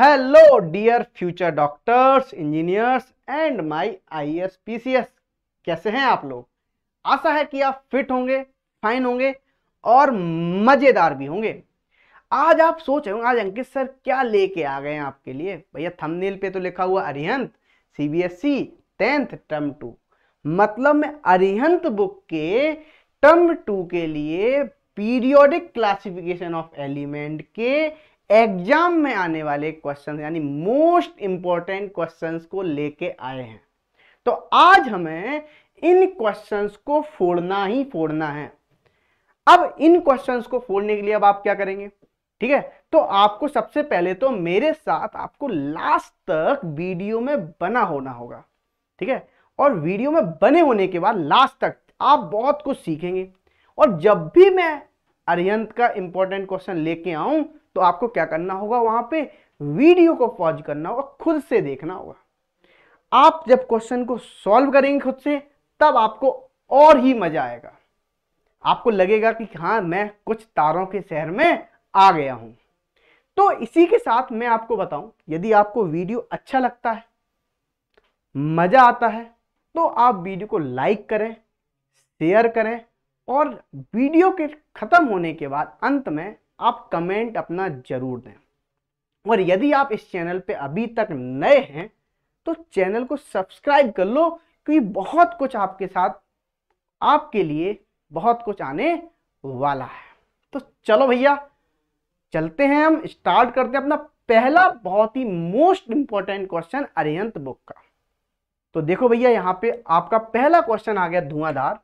dear future doctors engineers and my IAS PCS कैसे हैं आप लोग आशा है कि आप फिट होंगे फाइन होंगे और मज़ेदार भी होंगे आज आप सोच रहे होंगे आज अंकित सर क्या लेके आ गए हैं आपके लिए भैया थंबनेल पे तो लिखा हुआ Arihant CBSE tenth term two मतलब मैं अरिहंत बुक के टर्म टू के लिए पीरियोडिक क्लासिफिकेशन ऑफ एलिमेंट के एग्जाम में आने वाले क्वेश्चन यानी मोस्ट इंपॉर्टेंट क्वेश्चन को लेके आए हैं तो आज हमें इन क्वेश्चन को फोड़ना ही फोड़ना है अब इन क्वेश्चन को फोड़ने के लिए अब आप क्या करेंगे ठीक है तो आपको सबसे पहले तो मेरे साथ आपको लास्ट तक वीडियो में बना होना होगा ठीक है और वीडियो में बने होने के बाद लास्ट तक आप बहुत कुछ सीखेंगे और जब भी मैं अरियंत का इंपॉर्टेंट क्वेश्चन लेके आऊं तो आपको क्या करना होगा वहां पे वीडियो को पॉज करना होगा खुद से देखना होगा आप जब क्वेश्चन को सॉल्व करेंगे खुद से तब आपको और ही मजा आएगा आपको लगेगा कि हाँ मैं कुछ तारों के शहर में आ गया हूं तो इसी के साथ मैं आपको बताऊं यदि आपको वीडियो अच्छा लगता है मजा आता है तो आप वीडियो को लाइक करें शेयर करें और वीडियो के खत्म होने के बाद अंत में आप कमेंट अपना ज़रूर दें और यदि आप इस चैनल पे अभी तक नए हैं तो चैनल को सब्सक्राइब कर लो क्योंकि बहुत कुछ आपके साथ आपके लिए बहुत कुछ आने वाला है तो चलो भैया चलते हैं हम स्टार्ट करते हैं अपना पहला बहुत ही most important question Arihant book का तो देखो भैया यहाँ पे आपका पहला क्वेश्चन आ गया धुआंधार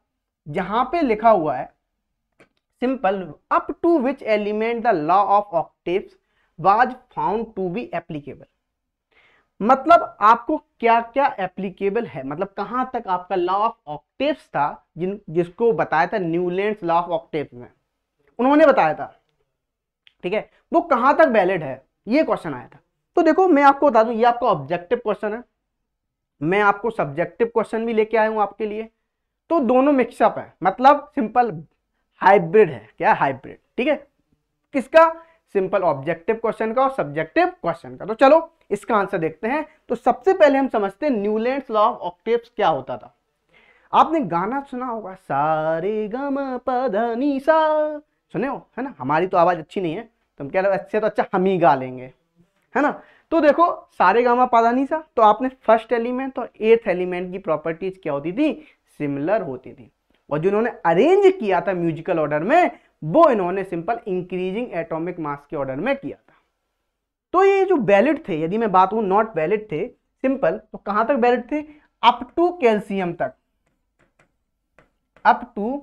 जहां पे लिखा हुआ है simple up to which element the law of octave was found to be applicable मतलब आपको क्या क्या एप्लीकेबल है मतलब कहां तक आपका लॉ ऑफ ऑक्टिव था जिन जिसको बताया था न्यूलैंड लॉ ऑफ ऑक्टिव में उन्होंने बताया था ठीक है वो कहां तक वैलिड है ये क्वेश्चन आया था तो देखो मैं आपको बता दूं ये आपका ऑब्जेक्टिव क्वेश्चन है मैं आपको सब्जेक्टिव क्वेश्चन भी लेके आया हूं आपके लिए तो दोनों मिक्सअप है मतलब सिंपल हाइब्रिड है क्या हाइब्रिड ठीक है किसका सिंपल ऑब्जेक्टिव क्वेश्चन का और सब्जेक्टिव क्वेश्चन का तो चलो इसका आंसर देखते हैं तो सबसे पहले हम समझते हैं न्यूलैंड लॉ ऑफ ऑक्टेव्स क्या होता था आपने गाना सुना होगा सारे गम पधनी सा सुने हो है ना हमारी तो आवाज अच्छी नहीं है तुम तो कह रहे हो अच्छे तो अच्छा हम ही गा लेंगे है ना तो देखो सारे गामा पादानी सा तो आपने फर्स्ट एलिमेंट और एथ एलिमेंट की प्रॉपर्टीज क्या होती थी सिमिलर होती थी और जो इन्होंने अरेंज किया था म्यूजिकल ऑर्डर में वो इन्होंने सिंपल इंक्रीजिंग एटॉमिक मास के ऑर्डर में किया था तो ये जो वैलिड थे यदि मैं बात हूं नॉट बैलेट थे सिंपल तो कहां तक वैलिड थे अप टू कैल्सियम तक अप टू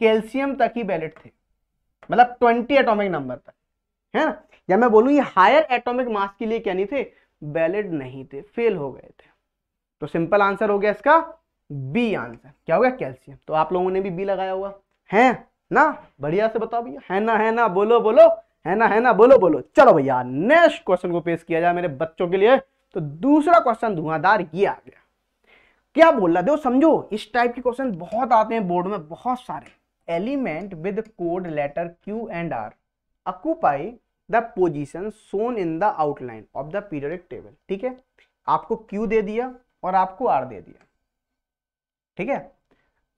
कैल्सियम तक ही वैलिड थे मतलब ट्वेंटी एटॉमिक नंबर तक है ना या मैं बोलूं ये हायर एटॉमिक मास के लिए क्या नहीं थे वैलिड नहीं थे फेल हो गए थे तो सिंपल आंसर हो गया इसका बी आंसर क्या हो गया कैल्शियम तो आप लोगों ने भी बी लगाया हुआ है ना बढ़िया से बताओ भैया है ना है ना बोलो बोलो है ना है ना बोलो बोलो चलो भैया नेक्स्ट क्वेश्चन को पेश किया जाए मेरे बच्चों के लिए तो दूसरा क्वेश्चन धुआंधार ये आ गया क्या बोल रहा देखो समझो इस टाइप के क्वेश्चन बहुत आते हैं बोर्ड में बहुत सारे element with code letter Q and R occupy the position shown in the outline of the periodic table ठीक है आपको क्यू दे दिया और आपको आर दे दिया ठीक है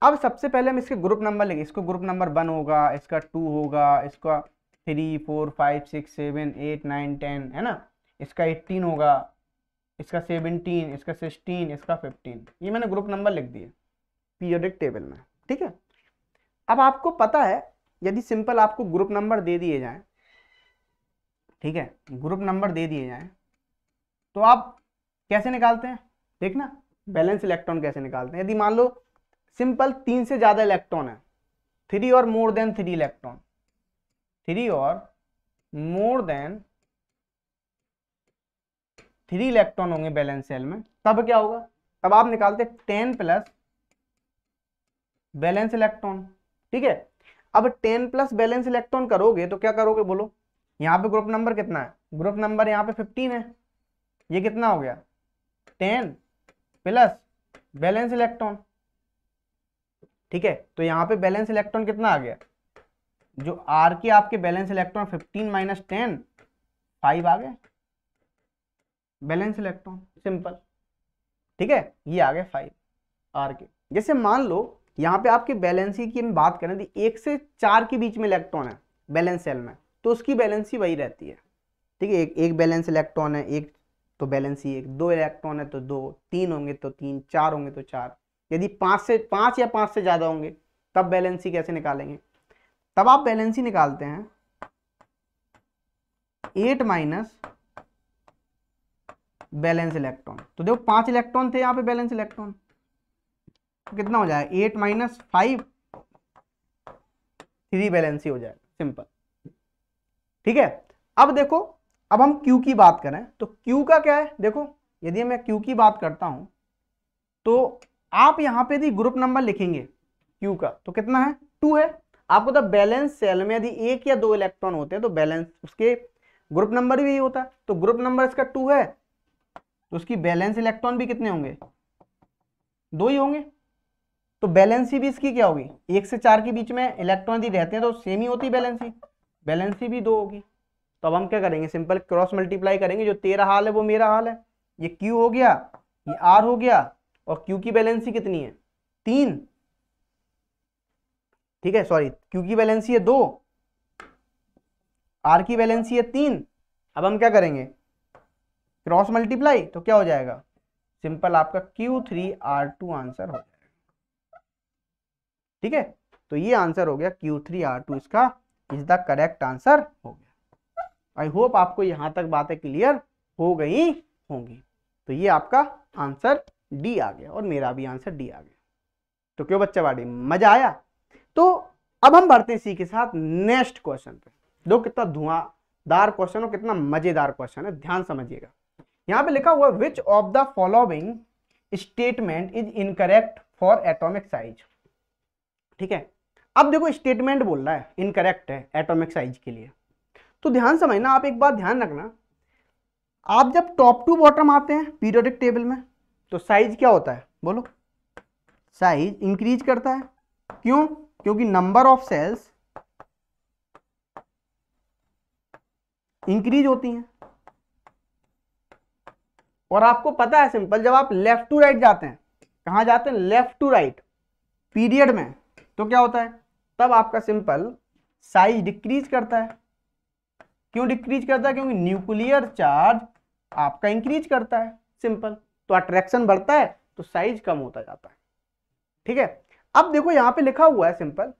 अब सबसे पहले हम इसके ग्रुप नंबर लेंगे इसको ग्रुप नंबर वन होगा इसका टू होगा इसका three four five six seven eight nine ten है ना इसका एट्टीन होगा इसका सेवनटीन इसका सिक्सटीन इसका फिफ्टीन ये मैंने ग्रुप नंबर लिख दिए पीरियडिक टेबल में ठीक है अब आपको पता है यदि सिंपल आपको ग्रुप नंबर दे दिए जाए ठीक है ग्रुप नंबर दे दिए जाए तो आप कैसे निकालते हैं देखना बैलेंस इलेक्ट्रॉन कैसे निकालते हैं यदि मान लो सिंपल तीन से ज़्यादा इलेक्ट्रॉन है three or more than three electron three or more than three electron होंगे बैलेंस सेल में तब क्या होगा तब आप निकालते टेन प्लस बैलेंस इलेक्ट्रॉन ठीक है अब टेन प्लस बैलेंस इलेक्ट्रॉन करोगे तो क्या करोगे बोलो यहां पे ग्रुप नंबर कितना है ग्रुप नंबर यहां पे फिफ्टीन है ये कितना हो गया टेन प्लस बैलेंस इलेक्ट्रॉन ठीक है तो यहाँ पे बैलेंस इलेक्ट्रॉन कितना आ गया जो आर के आपके valence electron 15 minus ten five आ गए बैलेंस इलेक्ट्रॉन सिंपल ठीक है ये आ गए फाइव आर के जैसे मान लो यहाँ पे आपके बैलेंसी की हम बात करें तो एक से चार के बीच में इलेक्ट्रॉन है बैलेंस सेल में तो उसकी बैलेंसी वही रहती है ठीक है एक एक बैलेंस इलेक्ट्रॉन है एक तो बैलेंस ही एक दो इलेक्ट्रॉन है तो दो तीन होंगे तो तीन चार होंगे तो चार यदि पाँच से पाँच या पाँच से ज़्यादा होंगे तब बैलेंसी कैसे निकालेंगे तब आप बैलेंस निकालते हैं एट माइनस बैलेंस इलेक्ट्रॉन तो देखो पांच इलेक्ट्रॉन थे यहाँ पे बैलेंस इलेक्ट्रॉन तो कितना हो जाए eight minus five three valency हो जाएगा सिंपल ठीक है अब देखो अब हम क्यू की बात करें तो क्यू का क्या है देखो यदि मैं क्यू की बात करता हूं तो आप यहां पे यदि ग्रुप नंबर लिखेंगे क्यू का तो कितना है टू है आपको तो बैलेंस सेल में यदि एक या दो इलेक्ट्रॉन होते हैं तो बैलेंस उसके ग्रुप नंबर भी यही होता है तो ग्रुप नंबर इसका टू है तो उसकी बैलेंस इलेक्ट्रॉन भी कितने होंगे दो ही होंगे तो बैलेंसी भी इसकी क्या होगी एक से चार के बीच में इलेक्ट्रॉन यदि रहते हैं तो सेम ही होती बैलेंसी बैलेंसी भी दो होगी तो अब हम क्या करेंगे सिंपल क्रॉस मल्टीप्लाई करेंगे जो तेरा हाल है वो मेरा हाल है ये क्यू हो गया ये आर हो गया और क्यू की बैलेंसी कितनी है तीन ठीक है सॉरी क्यू की बैलेंसी है दो आर की बैलेंसी है तीन अब हम क्या करेंगे क्रॉस मल्टीप्लाई तो क्या हो जाएगा सिंपल आपका Q three R two answer हो जाएगा ठीक है तो ये आंसर हो गया क्यू थ्री आर टू इसका इज द करेक्ट आंसर हो गया आई होप आपको यहां तक बातें क्लियर हो गई होंगी तो ये आपका आंसर डी आ गया और मेरा भी आंसर डी आ गया तो क्यों बच्चा बाड़ी मजा आया तो अब हम बढ़ते हैं सी के साथ नेक्स्ट क्वेश्चन पे दो कितना धुआंदार क्वेश्चन और कितना मजेदार क्वेश्चन है ध्यान समझिएगा यहाँ पे लिखा हुआ which of the following statement is incorrect for atomic size ठीक है अब देखो स्टेटमेंट बोल रहा है इनकरेक्ट है एटॉमिक साइज के लिए तो ध्यान समझना आप एक बात ध्यान रखना आप जब टॉप टू बॉटम आते हैं पीरियोडिक टेबल में तो साइज क्या होता है बोलो साइज इंक्रीज करता है क्यों क्योंकि नंबर ऑफ सेल्स इंक्रीज होती हैं और आपको पता है सिंपल जब आप लेफ्ट टू राइट जाते हैं कहां जाते हैं लेफ्ट टू राइट पीरियड में तो क्या होता है तब आपका सिंपल साइज डिक्रीज करता है क्यों डिक्रीज करता है क्योंकि न्यूक्लियर चार्ज आपका इंक्रीज करता है सिंपल तो अट्रैक्शन बढ़ता है तो साइज कम होता जाता है ठीक है अब देखो यहां पे लिखा हुआ है सिंपल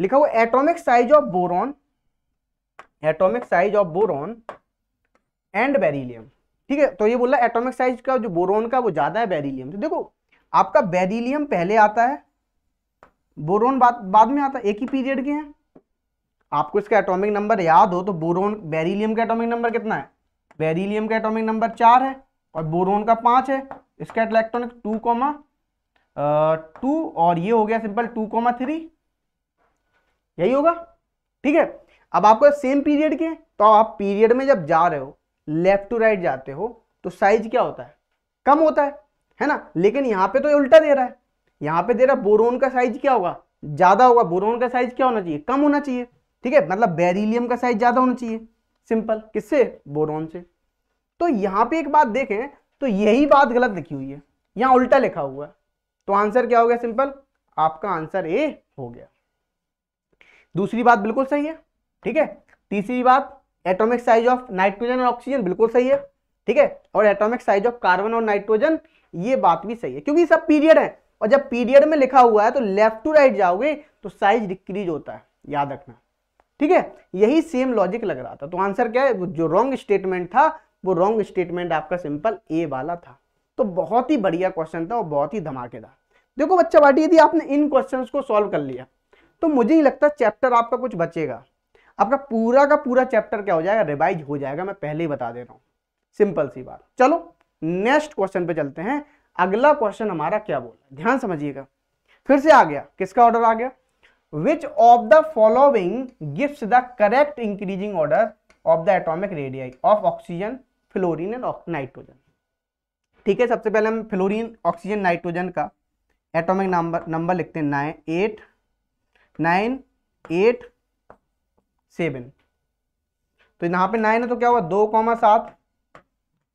लिखा हुआ atomic size of boron atomic size of boron and beryllium ठीक है तो ये बोला एटॉमिक साइज का जो बोरॉन का वो ज्यादा है बेरिलियम तो देखो आपका बेरिलियम पहले आता है बोरॉन बाद बाद में आता है एक ही पीरियड के हैं आपको इसका एटॉमिक नंबर याद हो तो बोरोन बेरिलियम का एटॉमिक नंबर कितना है बेरिलियम का एटॉमिक नंबर चार है और बोरोन का पाँच है इसका इलेक्ट्रॉनिक टू कॉमा टू और ये हो गया सिंपल टू कॉमा थ्री यही होगा ठीक है अब आपको सेम पीरियड के तो आप पीरियड में जब जा रहे हो लेफ्ट टू राइट जाते हो तो साइज क्या होता है कम होता है है ना लेकिन यहाँ पे तो उल्टा दे रहा है यहाँ पे दे रहा बोरोन का साइज क्या होगा ज्यादा होगा बोरोन का साइज क्या होना चाहिए कम होना चाहिए ठीक है मतलब बेरिलियम का साइज ज्यादा होना चाहिए सिंपल किससे बोरोन से तो यहां पे एक बात देखें तो यही बात गलत लिखी हुई है यहां उल्टा लिखा हुआ है तो आंसर क्या हो गया सिंपल आपका आंसर ए हो गया दूसरी बात बिल्कुल सही है ठीक है तीसरी बात एटॉमिक साइज ऑफ नाइट्रोजन और ऑक्सीजन बिल्कुल सही है ठीक है और एटॉमिक साइज ऑफ कार्बन और नाइट्रोजन ये बात भी सही है क्योंकि सब पीरियड है और जब पीरियड में लिखा हुआ है तो लेफ्ट टू राइट जाओगे तो साइज डिक्रीज होता है याद रखना ठीक है यही सेम लॉजिक लग रहा था तो आंसर क्या है जो रॉन्ग स्टेटमेंट था वो रॉन्ग स्टेटमेंट आपका सिंपल ए वाला था तो बहुत ही बढ़िया क्वेश्चन था और बहुत ही धमाकेदार देखो बच्चा बाटी यदि आपने इन क्वेश्चंस को सॉल्व कर लिया तो मुझे नहीं लगता चैप्टर आपका कुछ बचेगा आपका पूरा का पूरा चैप्टर क्या हो जाएगा रिवाइज हो जाएगा मैं पहले ही बता दे रहा हूं सिंपल सी बात चलो नेक्स्ट क्वेश्चन पे चलते हैं अगला क्वेश्चन हमारा क्या बोला ध्यान समझिएगा फिर से आ गया किसका ऑर्डर आ गया which of the following gives the correct increasing order of the atomic radii of oxygen fluorine and nitrogen ठीक है सबसे पहले हम फ्लोरिन ऑक्सीजन नाइट्रोजन का एटोमिक नंबर नंबर लिखते हैं nine eight nine eight seven तो यहाँ पे नाइन है तो क्या हुआ दो कॉमा सात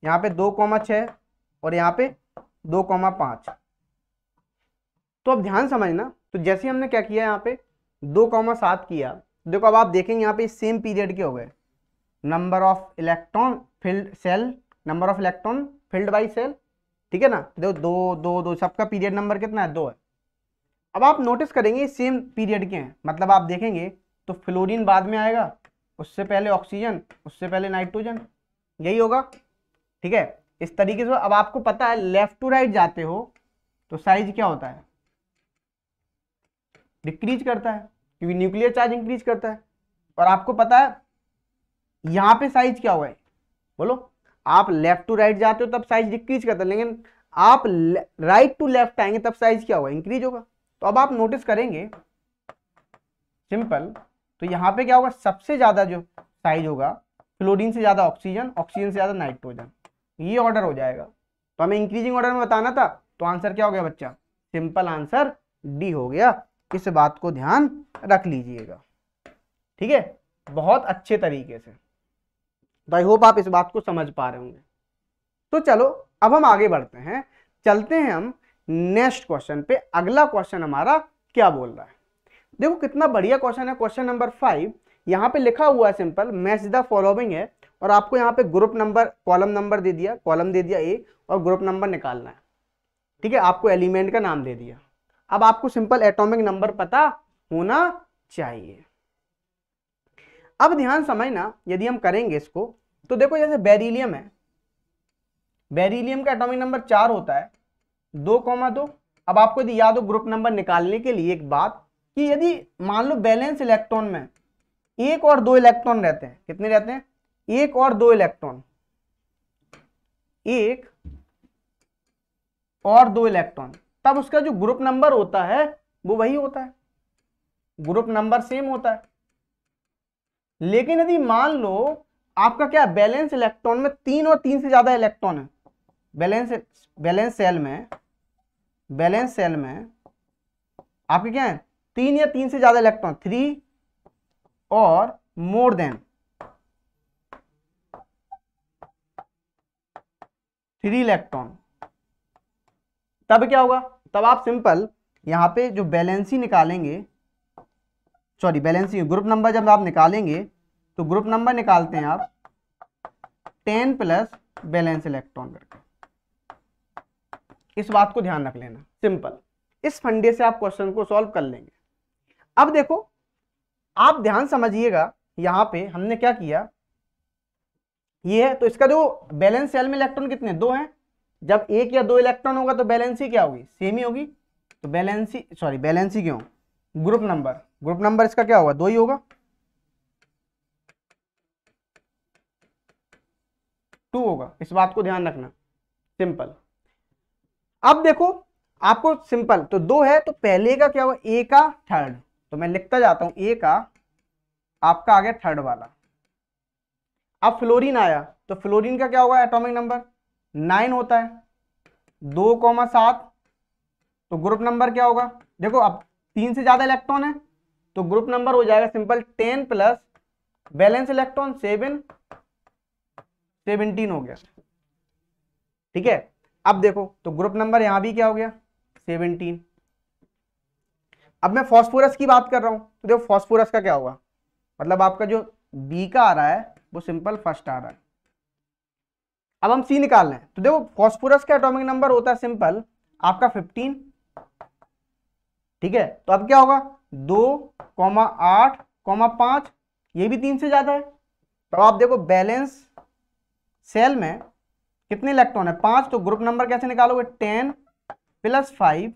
यहाँ पे दो कॉमा छ और यहाँ पे दो कॉमा पाँच तो अब ध्यान समझना तो जैसे हमने क्या किया यहाँ पे दो कॉमा सात किया देखो अब आप देखेंगे यहाँ पे सेम पीरियड के हो गए number of electron filled shell number of electron filled by shell ठीक है ना देखो दो दो दो सबका पीरियड नंबर कितना है दो है अब आप नोटिस करेंगे सेम पीरियड के हैं मतलब आप देखेंगे तो फ्लोरिन बाद में आएगा उससे पहले ऑक्सीजन उससे पहले नाइट्रोजन यही होगा ठीक है इस तरीके से अब आपको पता है लेफ्ट टू राइट जाते हो तो साइज क्या होता है डिक्रीज करता है क्योंकि न्यूक्लियर चार्ज इंक्रीज करता है और आपको पता है यहाँ पे साइज क्या हुआ है बोलो आप लेफ्ट टू राइट जाते हो तब साइज डिक्रीज करता है लेकिन आप राइट टू लेफ्ट आएंगे तब साइज क्या हुआ इंक्रीज होगा तो अब आप नोटिस करेंगे सिंपल तो यहाँ पे क्या होगा सबसे ज्यादा जो साइज होगा फ्लोरीन से ज्यादा ऑक्सीजन ऑक्सीजन से ज्यादा नाइट्रोजन ये ऑर्डर हो जाएगा तो हमें इंक्रीजिंग ऑर्डर में बताना था तो आंसर क्या हो गया बच्चा सिंपल आंसर डी हो गया इस बात को ध्यान रख लीजिएगा ठीक है बहुत अच्छे तरीके से तो आई होप आप इस बात को समझ पा रहे होंगे तो चलो अब हम आगे बढ़ते हैं चलते हैं हम नेक्स्ट क्वेश्चन पे अगला क्वेश्चन हमारा क्या बोल रहा है देखो कितना बढ़िया क्वेश्चन है क्वेश्चन नंबर फाइव यहाँ पे लिखा हुआ है सिंपल मैच द फॉलोइंग है और आपको यहाँ पे ग्रुप नंबर कॉलम नंबर दे दिया कॉलम दे दिया ए और ग्रुप नंबर निकालना है ठीक है आपको एलिमेंट का नाम दे दिया अब आपको सिंपल एटॉमिक नंबर पता होना चाहिए अब ध्यान समझना यदि हम करेंगे इसको तो देखो जैसे बेरिलियम है बेरिलियम का एटॉमिक नंबर चार होता है दो कौमा दो अब आपको यदि याद हो ग्रुप नंबर निकालने के लिए एक बात कि यदि मान लो बैलेंस इलेक्ट्रॉन में एक और दो इलेक्ट्रॉन रहते हैं कितने रहते हैं एक और दो इलेक्ट्रॉन एक और दो इलेक्ट्रॉन तब उसका जो ग्रुप नंबर होता है वो वही होता है ग्रुप नंबर सेम होता है लेकिन यदि मान लो आपका क्या बैलेंस इलेक्ट्रॉन में तीन और तीन से ज्यादा इलेक्ट्रॉन है बैलेंस बैलेंस सेल में बैलेंस सेल में आपके क्या है तीन या तीन से ज्यादा electron three or more than three electron तब क्या होगा तब आप सिंपल यहाँ पे जो बैलेंसी निकालेंगे सॉरी बैलेंसी ग्रुप नंबर जब आप निकालेंगे तो ग्रुप नंबर निकालते हैं आप टेन प्लस बैलेंस इलेक्ट्रॉन करके इस बात को ध्यान रख लेना सिंपल इस फंडे से आप क्वेश्चन को सॉल्व कर लेंगे अब देखो आप ध्यान समझिएगा यहां पे हमने क्या किया ये है तो इसका जो बैलेंस सेल में इलेक्ट्रॉन कितने दो हैं जब एक या दो इलेक्ट्रॉन होगा तो बैलेंसी क्या होगी सेम ही होगी तो बैलेंसी सॉरी बैलेंसी क्यों ग्रुप नंबर ग्रुप नंबर इसका क्या होगा दो ही होगा टू होगा इस बात को ध्यान रखना सिंपल अब देखो आपको सिंपल तो दो है तो पहले का क्या हुआ ए का थर्ड तो मैं लिखता जाता हूं ए का आपका आ गया थर्ड वाला अब फ्लोरीन आया तो फ्लोरीन का क्या होगा एटॉमिक नंबर नाइन होता है दो कॉमा सात तो ग्रुप नंबर क्या होगा देखो अब तीन से ज़्यादा इलेक्ट्रॉन है तो ग्रुप नंबर हो जाएगा simple ten plus valence electron seven seventeen हो गया ठीक है अब देखो तो ग्रुप नंबर यहां भी क्या हो गया सेवनटीन अब मैं फॉस्फोरस की बात कर रहा हूं तो देखो फॉस्फोरस का क्या होगा मतलब आपका जो बी का आ रहा है वो सिंपल फर्स्ट आ रहा है अब हम सी निकाल लें तो देखो फॉस्फोरस का एटॉमिक नंबर होता है सिंपल आपका 15 ठीक है तो अब क्या होगा दो कॉमा आठ कॉमा पांच ये भी तीन से ज़्यादा है तो आप देखो बैलेंस सेल में कितने इलेक्ट्रॉन है पांच तो ग्रुप नंबर कैसे निकालोगे टेन प्लस फाइव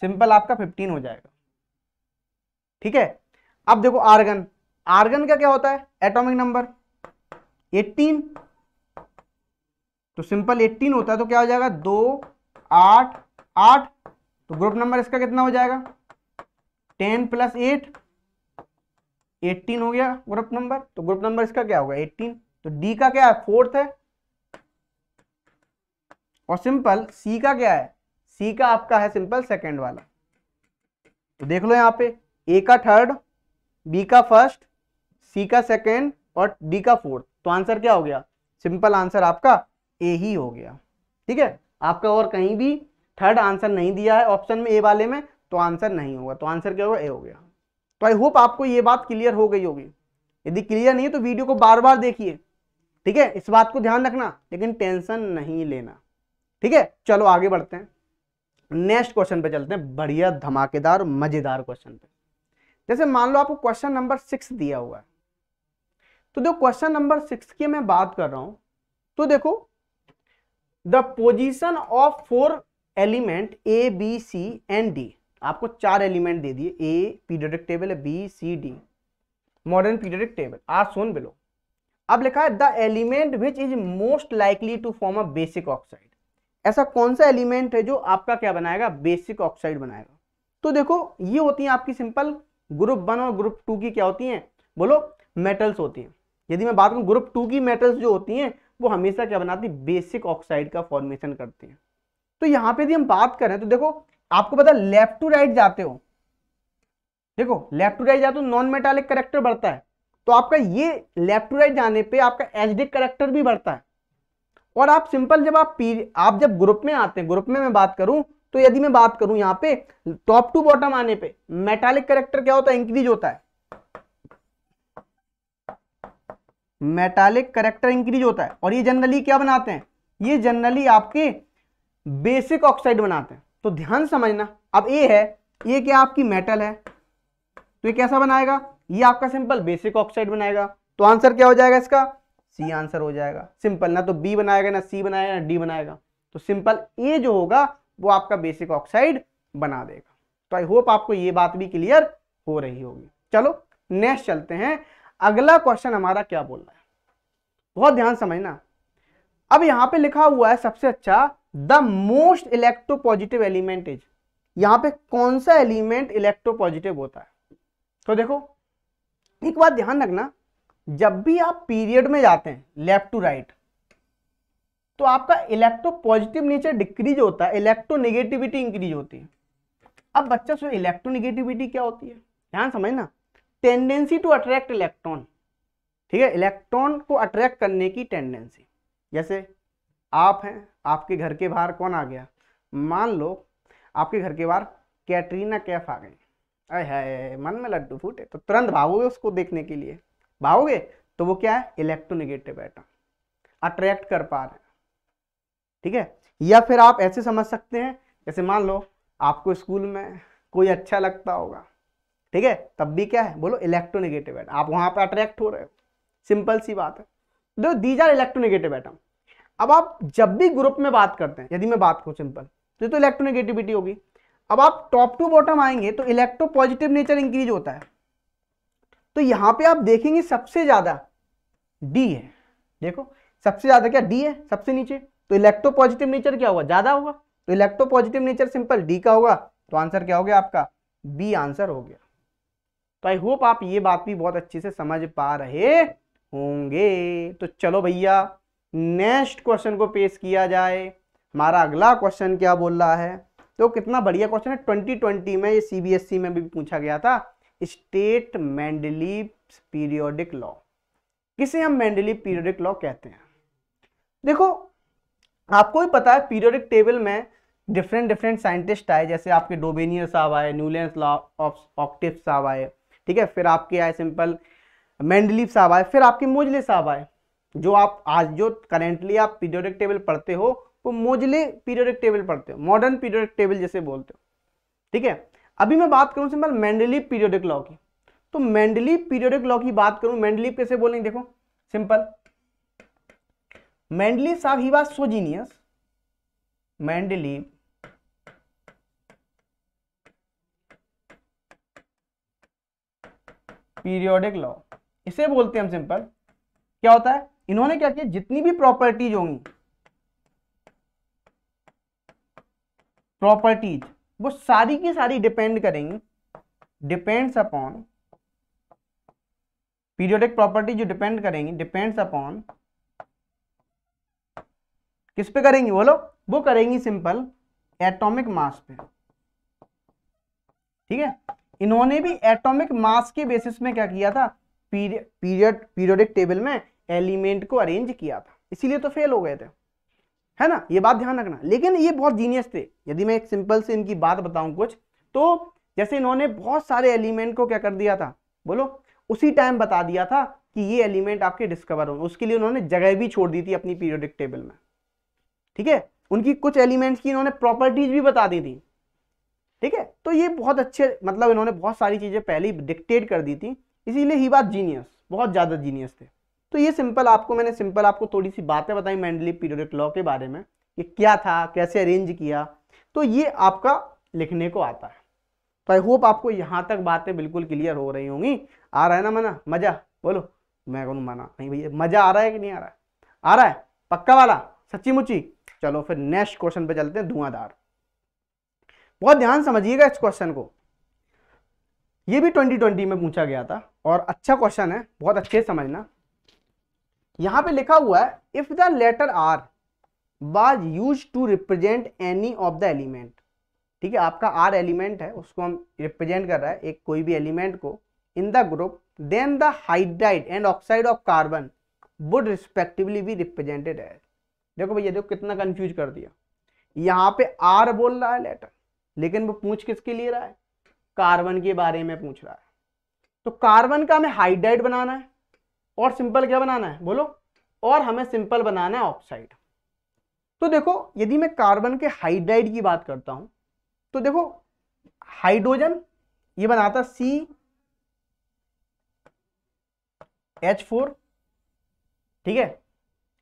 सिंपल आपका फिफ्टीन हो जाएगा ठीक है अब देखो आर्गन आर्गन का क्या होता है एटॉमिक नंबर एटीन तो सिंपल एट्टीन होता है तो क्या हो जाएगा दो आठ आठ तो ग्रुप नंबर इसका कितना हो जाएगा टेन प्लस एट एट्टीन हो गया ग्रुप नंबर तो ग्रुप नंबर इसका क्या होगा एट्टीन तो डी का क्या है फोर्थ है और सिंपल सी का क्या है सी का आपका है सिंपल सेकेंड वाला तो देख लो यहां पे ए का थर्ड बी का फर्स्ट सी का सेकेंड और डी का फोर्थ तो आंसर क्या हो गया सिंपल आंसर आपका ए ही हो गया ठीक है आपका और कहीं भी थर्ड आंसर नहीं दिया है ऑप्शन में ए वाले में तो आंसर नहीं होगा तो आंसर क्या होगा ए हो गया तो आई होप आपको ये बात क्लियर हो गई होगी यदि क्लियर नहीं है तो वीडियो को बार बार देखिए ठीक है इस बात को ध्यान रखना लेकिन टेंशन नहीं लेना ठीक है चलो आगे बढ़ते हैं नेक्स्ट क्वेश्चन पे चलते हैं बढ़िया धमाकेदार मजेदार क्वेश्चन पे जैसे मान लो आपको क्वेश्चन नंबर सिक्स दिया हुआ है तो देखो क्वेश्चन नंबर सिक्स की मैं बात कर रहा हूं तो देखो the position of four element A B C and D आपको चार एलिमेंट दे दिए ए पीरियडिक टेबल है B C D modern periodic table are shown below अब लिखा है the element which is most likely to form a basic oxide ऐसा कौन सा एलिमेंट है जो आपका क्या बनाएगा बेसिक ऑक्साइड बनाएगा तो देखो ये होती है आपकी सिंपल ग्रुप वन और ग्रुप टू की क्या होती हैं बोलो मेटल्स होती हैं यदि मैं बात करूँ ग्रुप टू की मेटल्स जो होती हैं वो हमेशा क्या बनाती है बेसिक ऑक्साइड का फॉर्मेशन करती है तो यहां पर यदि हम बात करें तो देखो आपको पता लेफ्ट टू राइट जाते हो देखो लेफ्ट टू राइट जाते हो नॉन मेटालिक करेक्टर बढ़ता है तो आपका ये लेफ्ट टू राइट जाने पे आपका डी करेक्टर भी बढ़ता है और आप सिंपल जब आप पी आप जब ग्रुप में आते हैं ग्रुप में मैं बात करूं तो यदि मैं बात करूं यहाँ पे टॉप टू बॉटम आने पे मेटालिक करेक्टर क्या होता है इंक्रीज होता है मेटालिक करेक्टर इंक्रीज होता है और ये जनरली क्या बनाते हैं ये जनरली आपके बेसिक ऑक्साइड बनाते हैं तो ध्यान समझना अब ए है ये क्या आपकी मेटल है तो ये कैसा बनाएगा ये आपका सिंपल बेसिक ऑक्साइड बनाएगा तो आंसर क्या हो जाएगा इसका सी आंसर हो जाएगा सिंपल ना तो बी बनाएगा ना सी बनाएगा ना डी बनाएगा तो सिंपल ए जो होगा वो आपका बेसिक ऑक्साइड बना देगा तो आई होप आपको ये बात भी क्लियर हो रही होगी चलो नेक्स्ट चलते हैं अगला क्वेश्चन हमारा क्या बोल रहा है बहुत ध्यान समझना अब यहां पे लिखा हुआ है सबसे अच्छा the most electropositive element is यहां पे कौन सा एलिमेंट इलेक्ट्रो पॉजिटिव होता है तो देखो एक बात ध्यान रखना जब भी आप पीरियड में जाते हैं लेफ्ट टू राइट तो आपका इलेक्ट्रो पॉजिटिव नेचर डिक्रीज होता है इलेक्ट्रोनेगेटिविटी इंक्रीज होती है अब बच्चा सो निगेटिविटी क्या होती है ध्यान समझना टेंडेंसी टू अट्रैक्ट इलेक्ट्रॉन ठीक है इलेक्ट्रॉन को अट्रैक्ट करने की टेंडेंसी जैसे आप हैं आपके घर के बाहर कौन आ गया मान लो आपके घर के बाहर कैटरीना कैफ आ गई अरे है मन में लड्डू फूटे तो तुरंत भागोगे उसको देखने के लिए भागोगे तो वो क्या है इलेक्ट्रोनिगेटिव एटम अट्रैक्ट कर पा रहे हैं ठीक है या फिर आप ऐसे समझ सकते हैं जैसे मान लो आपको स्कूल में कोई अच्छा लगता होगा ठीक है तब भी क्या है बोलो इलेक्ट्रोनिगेटिव एटम आप वहां पर अट्रैक्ट हो रहे हो सिंपल सी बात है दो दीज आर इलेक्ट्रोनेगेटिव एटम अब आप जब भी ग्रुप में बात करते हैं यदि मैं बात करूँ सिंपल तो ये तो इलेक्ट्रोनेगेटिविटी होगी अब आप टॉप टू बॉटम आएंगे तो इलेक्ट्रो पॉजिटिव नेचर इंक्रीज होता है तो यहाँ पे आप देखेंगे सबसे ज़्यादा डी है देखो सबसे ज़्यादा क्या डी है सबसे नीचे तो इलेक्ट्रो पॉजिटिव नेचर क्या होगा ज़्यादा होगा तो electropositive nature simple D का होगा तो आंसर क्या हो गया आपका बी आंसर हो गया तो आई होप आप ये बात भी बहुत अच्छे से समझ पा रहे होंगे तो चलो भैया नेक्स्ट क्वेश्चन को पेश किया जाए हमारा अगला क्वेश्चन क्या बोल रहा है तो कितना बढ़िया क्वेश्चन है ट्वेंटी ट्वेंटी में ये सीबीएसई e में भी पूछा गया था स्टेट मैंडली पीरियोडिक लॉ किसे हम मैंडली पीरियोडिक लॉ कहते हैं देखो आपको भी पता है पीरियोडिक टेबल में डिफरेंट डिफरेंट साइंटिस्ट आए जैसे आपके डोबेनियर साहब आए न्यूलेंस लॉ ऑफ ऑक्टिव साहब आए ठीक है फिर आपके आए सिंपल मैंडलीफ साहब आए फिर आपके मोजले साहब आए जो आप आज जो करेंटली आप पीरियोडिक टेबल पढ़ते हो वो मोजले पीरियोडिक टेबल पढ़ते हो मॉडर्न पीरियोडिक टेबल जैसे बोलते हो ठीक है अभी मैं बात करूँ सिंपल मैंडली पीरियोडिक लॉ की तो मैंडली पीरियोडिक लॉ की बात करूँ मैंडली कैसे बोलेंगे देखो सिंपल मैंडली साहब ही बात सो जीनियस पीरियोडिक लॉ इसे बोलते हैं हम सिंपल क्या होता है इन्होंने क्या किया जितनी भी प्रॉपर्टीज होंगी प्रॉपर्टीज वो सारी की सारी डिपेंड करेंगी डिपेंड्स अपॉन पीरियोडिक प्रॉपर्टी जो डिपेंड करेंगी डिपेंड्स अपॉन किस पे करेंगी बोलो वो करेंगी सिंपल एटॉमिक मास पे ठीक है इन्होंने भी एटॉमिक मास के बेसिस में क्या किया था पीरियड पीरियोडिक टेबल में एलिमेंट को अरेंज किया था इसीलिए तो फेल हो गए थे है ना ये बात ध्यान रखना लेकिन ये बहुत जीनियस थे यदि मैं एक सिंपल से इनकी बात बताऊं कुछ तो जैसे इन्होंने बहुत सारे एलिमेंट को क्या कर दिया था बोलो उसी टाइम बता दिया था कि ये एलिमेंट आपके डिस्कवर हो उसके लिए उन्होंने जगह भी छोड़ दी थी अपनी पीरियोडिक टेबल में ठीक है उनकी कुछ एलिमेंट्स की इन्होंने प्रॉपर्टीज भी बता दी थी ठीक है तो ये बहुत अच्छे मतलब इन्होंने बहुत सारी चीज़ें पहले डिक्टेट कर दी थी इसीलिए ही बात जीनियस बहुत ज़्यादा जीनियस थे तो ये सिंपल आपको मैंने सिंपल आपको थोड़ी सी बातें बताई मैंडली पीरियोडिक लॉ के बारे में ये क्या था कैसे अरेंज किया तो ये आपका लिखने को आता है तो आई होप आपको यहाँ तक बातें बिल्कुल क्लियर हो रही होंगी आ रहा है ना मना मज़ा बोलो मैं कहूँ मना नहीं भैया मज़ा आ रहा है कि नहीं आ रहा है आ रहा है पक्का वाला सच्ची मुच्ची चलो फिर नेक्स्ट क्वेश्चन पे चलते हैं धुआंधार बहुत ध्यान समझिएगा इस क्वेश्चन को ये भी 2020 में पूछा गया था और अच्छा क्वेश्चन है बहुत अच्छे समझना यहाँ पे लिखा हुआ है if the letter R was use to represent any of the element ठीक है आपका आर एलिमेंट है उसको हम रिप्रेजेंट कर रहे हैं एक कोई भी एलिमेंट को in the group then the hydride and oxide of carbon would respectively be represented है देखो भैया देखो कितना कंफ्यूज कर दिया यहाँ पे आर बोल रहा है लेटर लेकिन वो पूछ किसके लिए रहा है कार्बन के बारे में पूछ रहा है तो कार्बन का हमें हाइड्राइड बनाना है और सिंपल क्या बनाना है बोलो और हमें सिंपल बनाना है ऑक्साइड तो देखो यदि मैं कार्बन के हाइड्राइड की बात करता हूं तो देखो हाइड्रोजन ये बनाता सी एच फोर ठीक है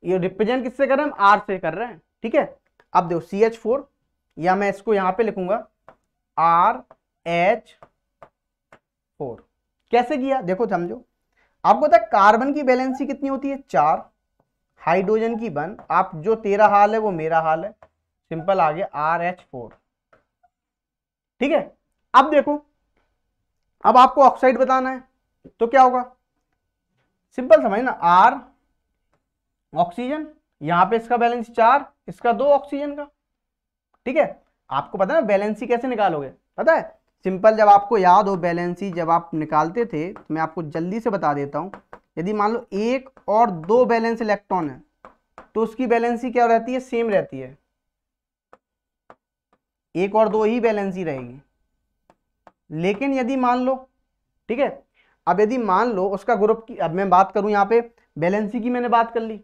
ये रिप्रेजेंट किससे कर रहे हैं हम आर से कर रहे हैं ठीक है अब देखो सी एच फोर या मैं इसको यहां पे लिखूंगा आर एच फोर कैसे किया देखो समझो आपको पता कार्बन की बैलेंसी कितनी होती है चार हाइड्रोजन की वन आप जो तेरा हाल है वो मेरा हाल है सिंपल आ गया आर एच फोर ठीक है अब देखो अब आपको ऑक्साइड बताना है तो क्या होगा सिंपल समझ ना आर ऑक्सीजन यहां पे इसका बैलेंस चार इसका दो ऑक्सीजन का ठीक है आपको पता है ना बैलेंसी कैसे निकालोगे पता है सिंपल जब आपको याद हो बैलेंसी जब आप निकालते थे तो मैं आपको जल्दी से बता देता हूँ यदि मान लो एक और दो बैलेंस इलेक्ट्रॉन है तो उसकी बैलेंसी क्या रहती है सेम रहती है एक और दो ही बैलेंसी रहेगी लेकिन यदि मान लो ठीक है अब यदि मान लो उसका ग्रुप की अब मैं बात करूं यहाँ पे बैलेंसी की मैंने बात कर ली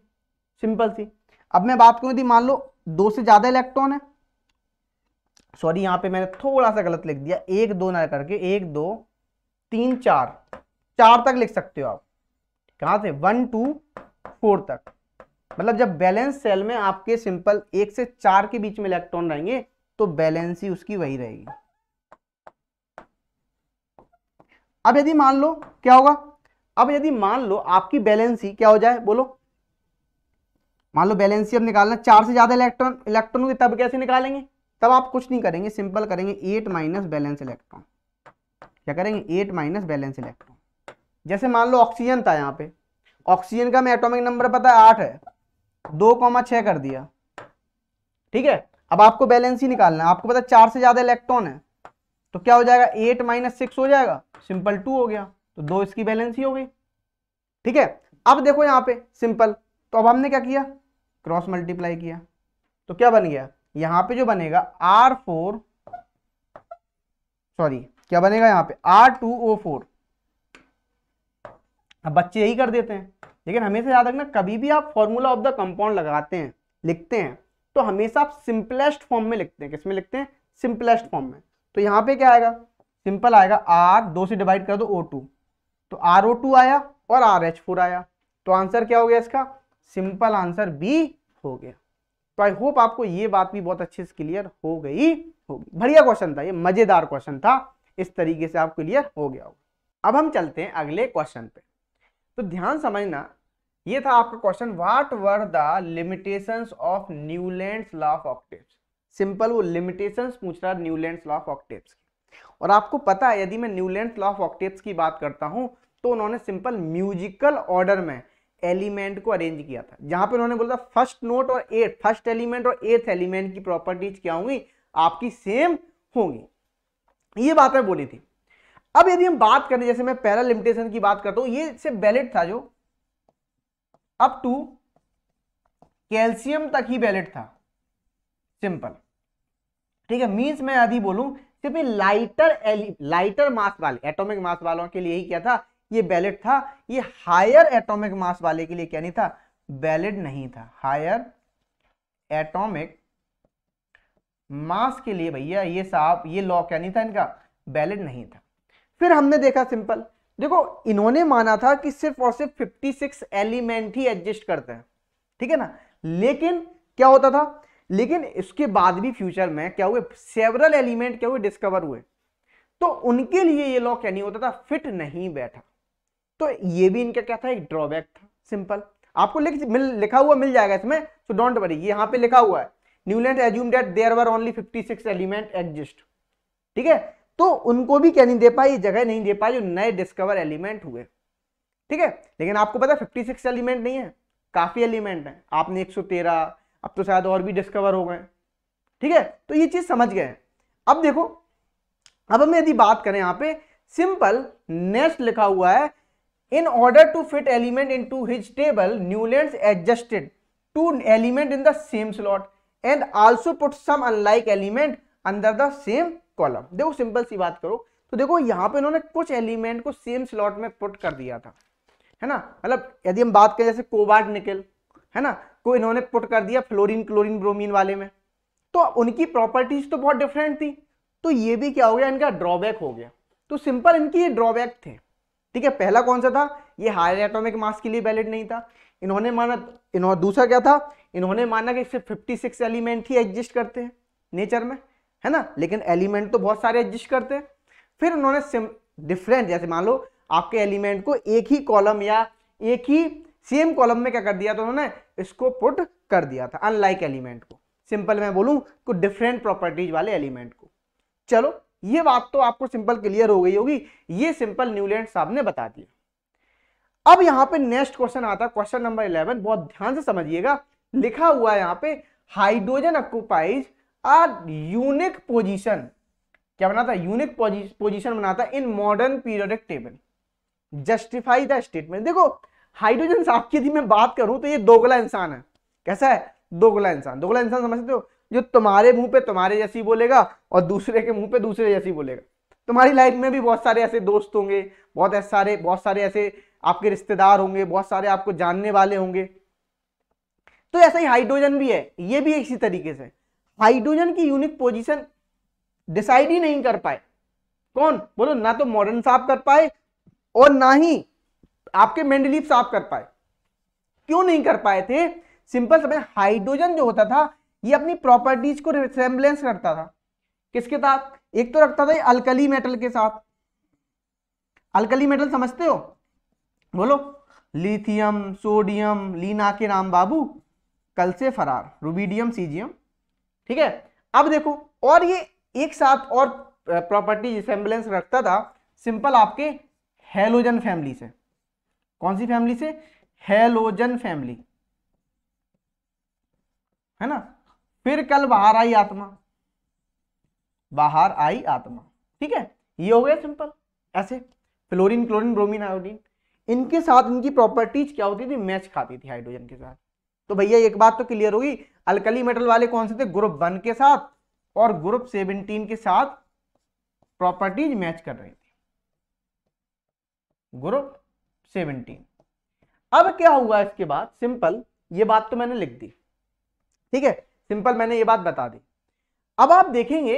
सिंपल सी अब मैं बात करूं यदि मान लो दो से ज़्यादा इलेक्ट्रॉन है सॉरी यहां पे मैंने थोड़ा सा गलत लिख दिया एक दो ना करके एक दो तीन चार चार तक लिख सकते हो आप कहा से वन टू फोर तक मतलब जब बैलेंस सेल में आपके सिंपल एक से चार के बीच में इलेक्ट्रॉन रहेंगे तो बैलेंस ही उसकी वही रहेगी अब यदि मान लो क्या होगा अब यदि मान लो आपकी बैलेंस ही क्या हो जाए बोलो मान लो बैलेंस ही अब निकालना चार से ज्यादा इलेक्ट्रॉन इलेक्ट्रॉन तब कैसे निकालेंगे तब आप कुछ नहीं करेंगे सिंपल करेंगे एट माइनस बैलेंस इलेक्ट्रॉन क्या करेंगे एट माइनस बैलेंस इलेक्ट्रॉन जैसे मान लो ऑक्सीजन था यहाँ पे ऑक्सीजन का मैं एटोमिक नंबर पता है आठ है दो कॉमा छः कर दिया ठीक है अब आपको बैलेंस ही निकालना है आपको पता है चार से ज़्यादा इलेक्ट्रॉन है तो क्या हो जाएगा एट माइनस सिक्स हो जाएगा सिंपल टू हो गया तो दो इसकी बैलेंस ही हो गई ठीक है अब देखो यहाँ पे सिंपल तो अब हमने क्या किया क्रॉस मल्टीप्लाई किया तो क्या बन गया यहां पे जो बनेगा आर फोर सॉरी क्या बनेगा यहां पे आर टू ओ फोर अब बच्चे यही कर देते हैं लेकिन हमेशा याद रखना कभी भी आप फॉर्मूला ऑफ द कंपाउंड लगाते हैं लिखते हैं तो हमेशा आप सिंपलेस्ट फॉर्म में लिखते हैं किसमें लिखते हैं सिंपलेस्ट फॉर्म में तो यहां पे क्या आएगा सिंपल आएगा आर दो से डिवाइड कर दो ओ टू तो आर ओ टू आया और आर एच फोर आया तो आंसर क्या हो गया इसका सिंपल आंसर बी हो गया तो आई होप आपको ये बात भी बहुत अच्छे से क्लियर हो गई होगी बढ़िया क्वेश्चन था ये मजेदार क्वेश्चन था इस तरीके से आप क्लियर हो गया होगा अब हम चलते हैं अगले क्वेश्चन पे तो ध्यान समझना ये था आपका question what were the limitations of Newlands law of octaves simple वो लिमिटेशंस पूछ रहा है न्यूलैंड्स लॉ ऑफ ऑक्टेव्स और आपको पता है यदि मैं न्यूलैंड्स लॉ ऑफ ऑक्टेव्स की बात करता हूं तो उन्होंने सिंपल म्यूजिकल ऑर्डर में एलिमेंट को अरेंज किया था जहां पर उन्होंने बोला था फर्स्ट नोट और एट फर्स्ट एलिमेंट और एथ एलिमेंट की प्रॉपर्टीज क्या होंगी आपकी सेम होंगी ये बात मैं बोली थी अब यदि हम बात करें जैसे मैं पहला लिमिटेशन की बात करता हूं ये सिर्फ बैलेट था जो अप टू कैल्शियम तक ही बैलेट था सिंपल ठीक है मींस मैं यदि बोलूं सिर्फ लाइटर लाइटर मास वाले एटॉमिक मास वालों के लिए ही क्या था ये बैलेट था ये हायर एटॉमिक मास वाले के लिए क्या नहीं था बैलेट नहीं था हायर एटॉमिक मास के लिए भैया ये साहब ये लॉ क्या नहीं था इनका बैलेट नहीं था फिर हमने देखा सिंपल देखो इन्होंने माना था कि सिर्फ और सिर्फ 56 एलिमेंट ही एडजस्ट करते हैं ठीक है ना लेकिन क्या होता था लेकिन इसके बाद भी फ्यूचर में क्या हुए सेवरल एलिमेंट क्या हुए डिस्कवर हुए तो उनके लिए ये लॉ क्या नहीं होता था फिट नहीं बैठा तो ये भी इनका क्या था एक ड्रॉबैक था सिंपल आपको लिख मिल लिखा हुआ मिल जाएगा इसमें सो डोंट वरी यहाँ पे लिखा हुआ है Newland assume that there were only 56 element exist ठीक है तो उनको भी क्या नहीं दे पाई जगह नहीं दे पाई जो नए डिस्कवर एलिमेंट हुए ठीक है लेकिन आपको पता फिफ्टी सिक्स एलिमेंट नहीं है काफी एलिमेंट है आपने एक सौ तेरह अब तो शायद और भी डिस्कवर हो गए ठीक है तो ये चीज समझ गए अब देखो अब हम यदि बात करें यहाँ पे सिंपल नेस्ट लिखा हुआ है order to fit element into his table Newland adjusted two element in the same slot and also put some unlike element under the same column देखो सिंपल सी बात करो तो देखो यहाँ पे इन्होंने कुछ एलिमेंट को सेम स्लॉट में पुट कर दिया था है ना मतलब यदि हम बात करें जैसे कोबार्ट निकल है ना को इन्होंने पुट कर दिया फ्लोरीन क्लोरीन ब्रोमीन वाले में तो उनकी प्रॉपर्टीज तो बहुत डिफरेंट थी तो ये भी क्या हो गया इनका ड्रॉबैक हो गया तो सिंपल इनकी ये ड्रॉबैक थे ठीक है पहला कौन सा था ये हायर एटोमिक मास के लिए वैलिड नहीं था इन्होंने माना इन्होंने दूसरा क्या था इन्होंने माना कि सिर्फ 56 एलिमेंट ही एग्जिस्ट करते हैं नेचर में है ना लेकिन एलिमेंट तो बहुत सारे एग्जिस्ट करते हैं फिर उन्होंने सिम डिफरेंट जैसे मान लो आपके एलिमेंट को एक ही कॉलम या एक ही सेम कॉलम में क्या कर दिया था उन्होंने इसको पुट कर दिया था अनलाइक एलिमेंट को सिंपल मैं बोलूँ कुछ डिफरेंट प्रॉपर्टीज वाले एलिमेंट को चलो ये बात तो आपको सिंपल क्लियर हो गई होगी ये सिंपल न्यूलैंड साहब ने बता दिया अब यहां पे नेक्स्ट क्वेश्चन आता क्वेश्चन नंबर इलेवन बहुत ध्यान से समझिएगा लिखा हुआ है यहाँ पे hydrogen occupies are unique position क्या बनाता है यूनिक पोजीशन बनाता है in modern periodic table justify the statement देखो हाइड्रोजन साहब की यदि मैं बात करूं तो ये दोगला इंसान है कैसा है दोगला इंसान दोगला इंसान समझते हो जो तुम्हारे मुंह पे तुम्हारे जैसी बोलेगा और दूसरे के मुंह पे दूसरे जैसी बोलेगा तुम्हारी लाइफ में भी बहुत सारे ऐसे दोस्त होंगे बहुत ऐसे सारे बहुत सारे ऐसे आपके रिश्तेदार होंगे बहुत सारे आपको जानने वाले होंगे तो ऐसा ही हाइड्रोजन भी है ये भी इसी तरीके से हाइड्रोजन की यूनिक पोजिशन डिसाइड ही नहीं कर पाए कौन बोलो ना तो मॉडर्न साहब कर पाए और ना ही आपके मेंडलीफ साफ कर पाए क्यों नहीं कर पाए थे सिंपल समय हाइड्रोजन जो होता था ये अपनी प्रॉपर्टीज को रिसेम्बलेंस करता था किसके साथ एक तो रखता था ये मेटल के साथ अलकली मेटल समझते हो बोलो लिथियम सोडियम लीना के राम बाबू कल से फरार रूबीडियम सीजियम ठीक है अब देखो और ये एक साथ और प्रॉपर्टी रिसेम्बलेंस रखता था सिंपल आपके हेलोजन फैमिली से कौन सी फैमिली से हेलोजन फैमिली है ना फिर कल बाहर आई आत्मा बाहर आई आत्मा ठीक है ये हो गया सिंपल ऐसे फ्लोरीन क्लोरीन ब्रोमीन आयोडीन इनके साथ इनकी प्रॉपर्टीज क्या होती थी मैच खाती थी हाइड्रोजन के साथ तो भैया एक बात तो क्लियर होगी अल्कली मेटल वाले कौन से थे ग्रुप वन के साथ और ग्रुप सेवनटीन के साथ प्रॉपर्टीज मैच कर रही थी ग्रुप सेवनटीन अब क्या हुआ इसके बाद सिंपल ये बात तो मैंने लिख दी ठीक है सिंपल मैंने ये बात बता दी अब आप देखेंगे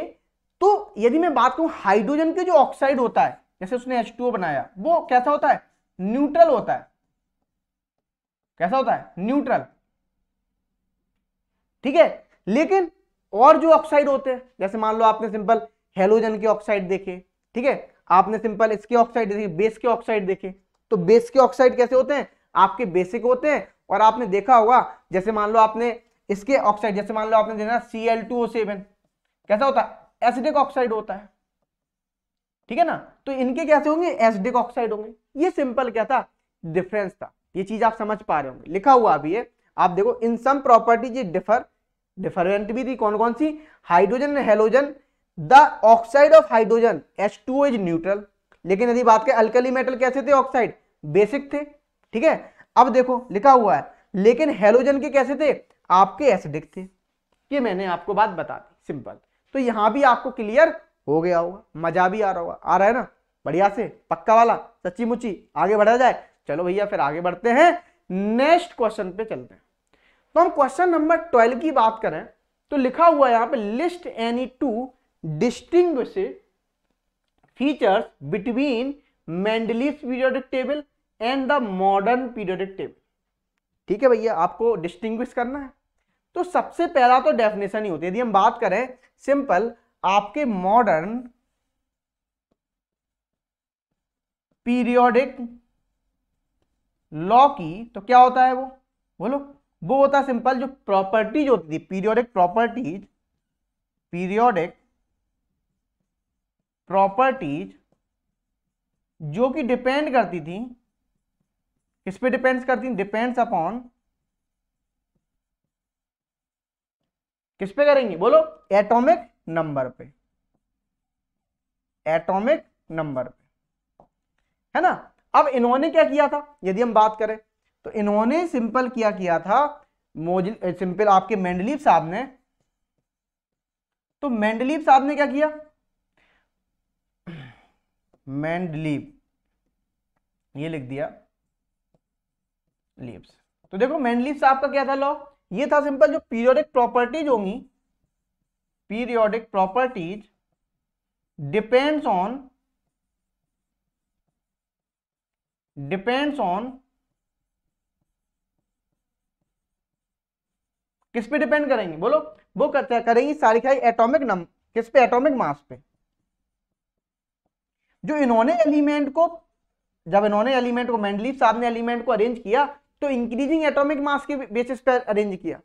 तो यदि मैं बात करूं हाइड्रोजन के जो ऑक्साइड होता है जैसे उसने H2O बनाया वो कैसा होता है न्यूट्रल होता है कैसा होता है न्यूट्रल ठीक है लेकिन और जो ऑक्साइड होते हैं जैसे मान लो आपने सिंपल हेलोजन के ऑक्साइड देखे ठीक है आपने सिंपल इसके ऑक्साइड देखे बेस के ऑक्साइड देखे तो बेस के ऑक्साइड कैसे होते हैं आपके बेसिक होते हैं और आपने देखा होगा जैसे मान लो आपने इसके ऑक्साइड जैसे मान लो आपने देना C L two O seven कैसा होता है एसिडिक ऑक्साइड होता है ठीक है ना तो इनके कैसे होंगे एसिडिक ऑक्साइड होंगे ये सिंपल क्या था डिफरेंस था ये चीज आप समझ पा रहे होंगे लिखा हुआ अभी है आप देखो इन सम प्रॉपर्टीज ये डिफर डिफरेंट भी थी कौन कौन सी hydrogen halogen the oxide of hydrogen H two is neutral लेकिन यदि बात करें अल्कली मेटल कैसे थे ऑक्साइड बेसिक थे ठीक है अब देखो लिखा हुआ है लेकिन हेलोजन के कैसे थे आपके ऐसे दिखते ये मैंने आपको बात बता दी सिंपल तो यहां भी आपको क्लियर हो गया होगा मजा भी आ रहा होगा आ रहा है ना बढ़िया से पक्का वाला सच्ची मुची आगे बढ़ा जाए चलो भैया फिर आगे बढ़ते हैं नेक्स्ट क्वेश्चन पे चलते हैं तो हम क्वेश्चन नंबर ट्वेल्व की बात करें तो लिखा हुआ है यहां पे list any two distinguishing features between Mendeleev periodic table and the modern periodic table ठीक है भैया आपको डिस्टिंग्विश करना है तो सबसे पहला तो डेफिनेशन ही होती है यदि हम बात करें सिंपल आपके मॉडर्न पीरियोडिक लॉ की तो क्या होता है वो बोलो वो होता है सिंपल जो प्रॉपर्टीज होती थी पीरियोडिक प्रॉपर्टीज पीरियोडिक प्रॉपर्टीज जो कि डिपेंड करती थी किस पे डिपेंड्स करती डिपेंड्स अपॉन किस पे करेंगे बोलो एटॉमिक नंबर पे एटॉमिक नंबर पे है ना अब इन्होंने क्या किया था यदि हम बात करें तो इन्होंने सिंपल क्या किया था सिंपल आपके मेंडलीव साहब ने तो मेंडलीव साहब ने क्या किया मेंडलीव ये लिख दिया लीव्स तो देखो मेंडलीव साहब का क्या था लॉ ये था सिंपल जो पीरियोडिक प्रॉपर्टीज होंगी periodic properties depends on depends on किस पे डिपेंड करेंगे बोलो वो करते हैं करेंगी सारी खाई एटॉमिक नंबर किस पे एटॉमिक मास पे जो इन्होंने एलिमेंट को जब इन्होंने एलिमेंट को मेंडलीफ साहब ने एलिमेंट को अरेंज किया तो इंक्रीजिंग एटॉमिक मास के बेसिस पर अरेंज किया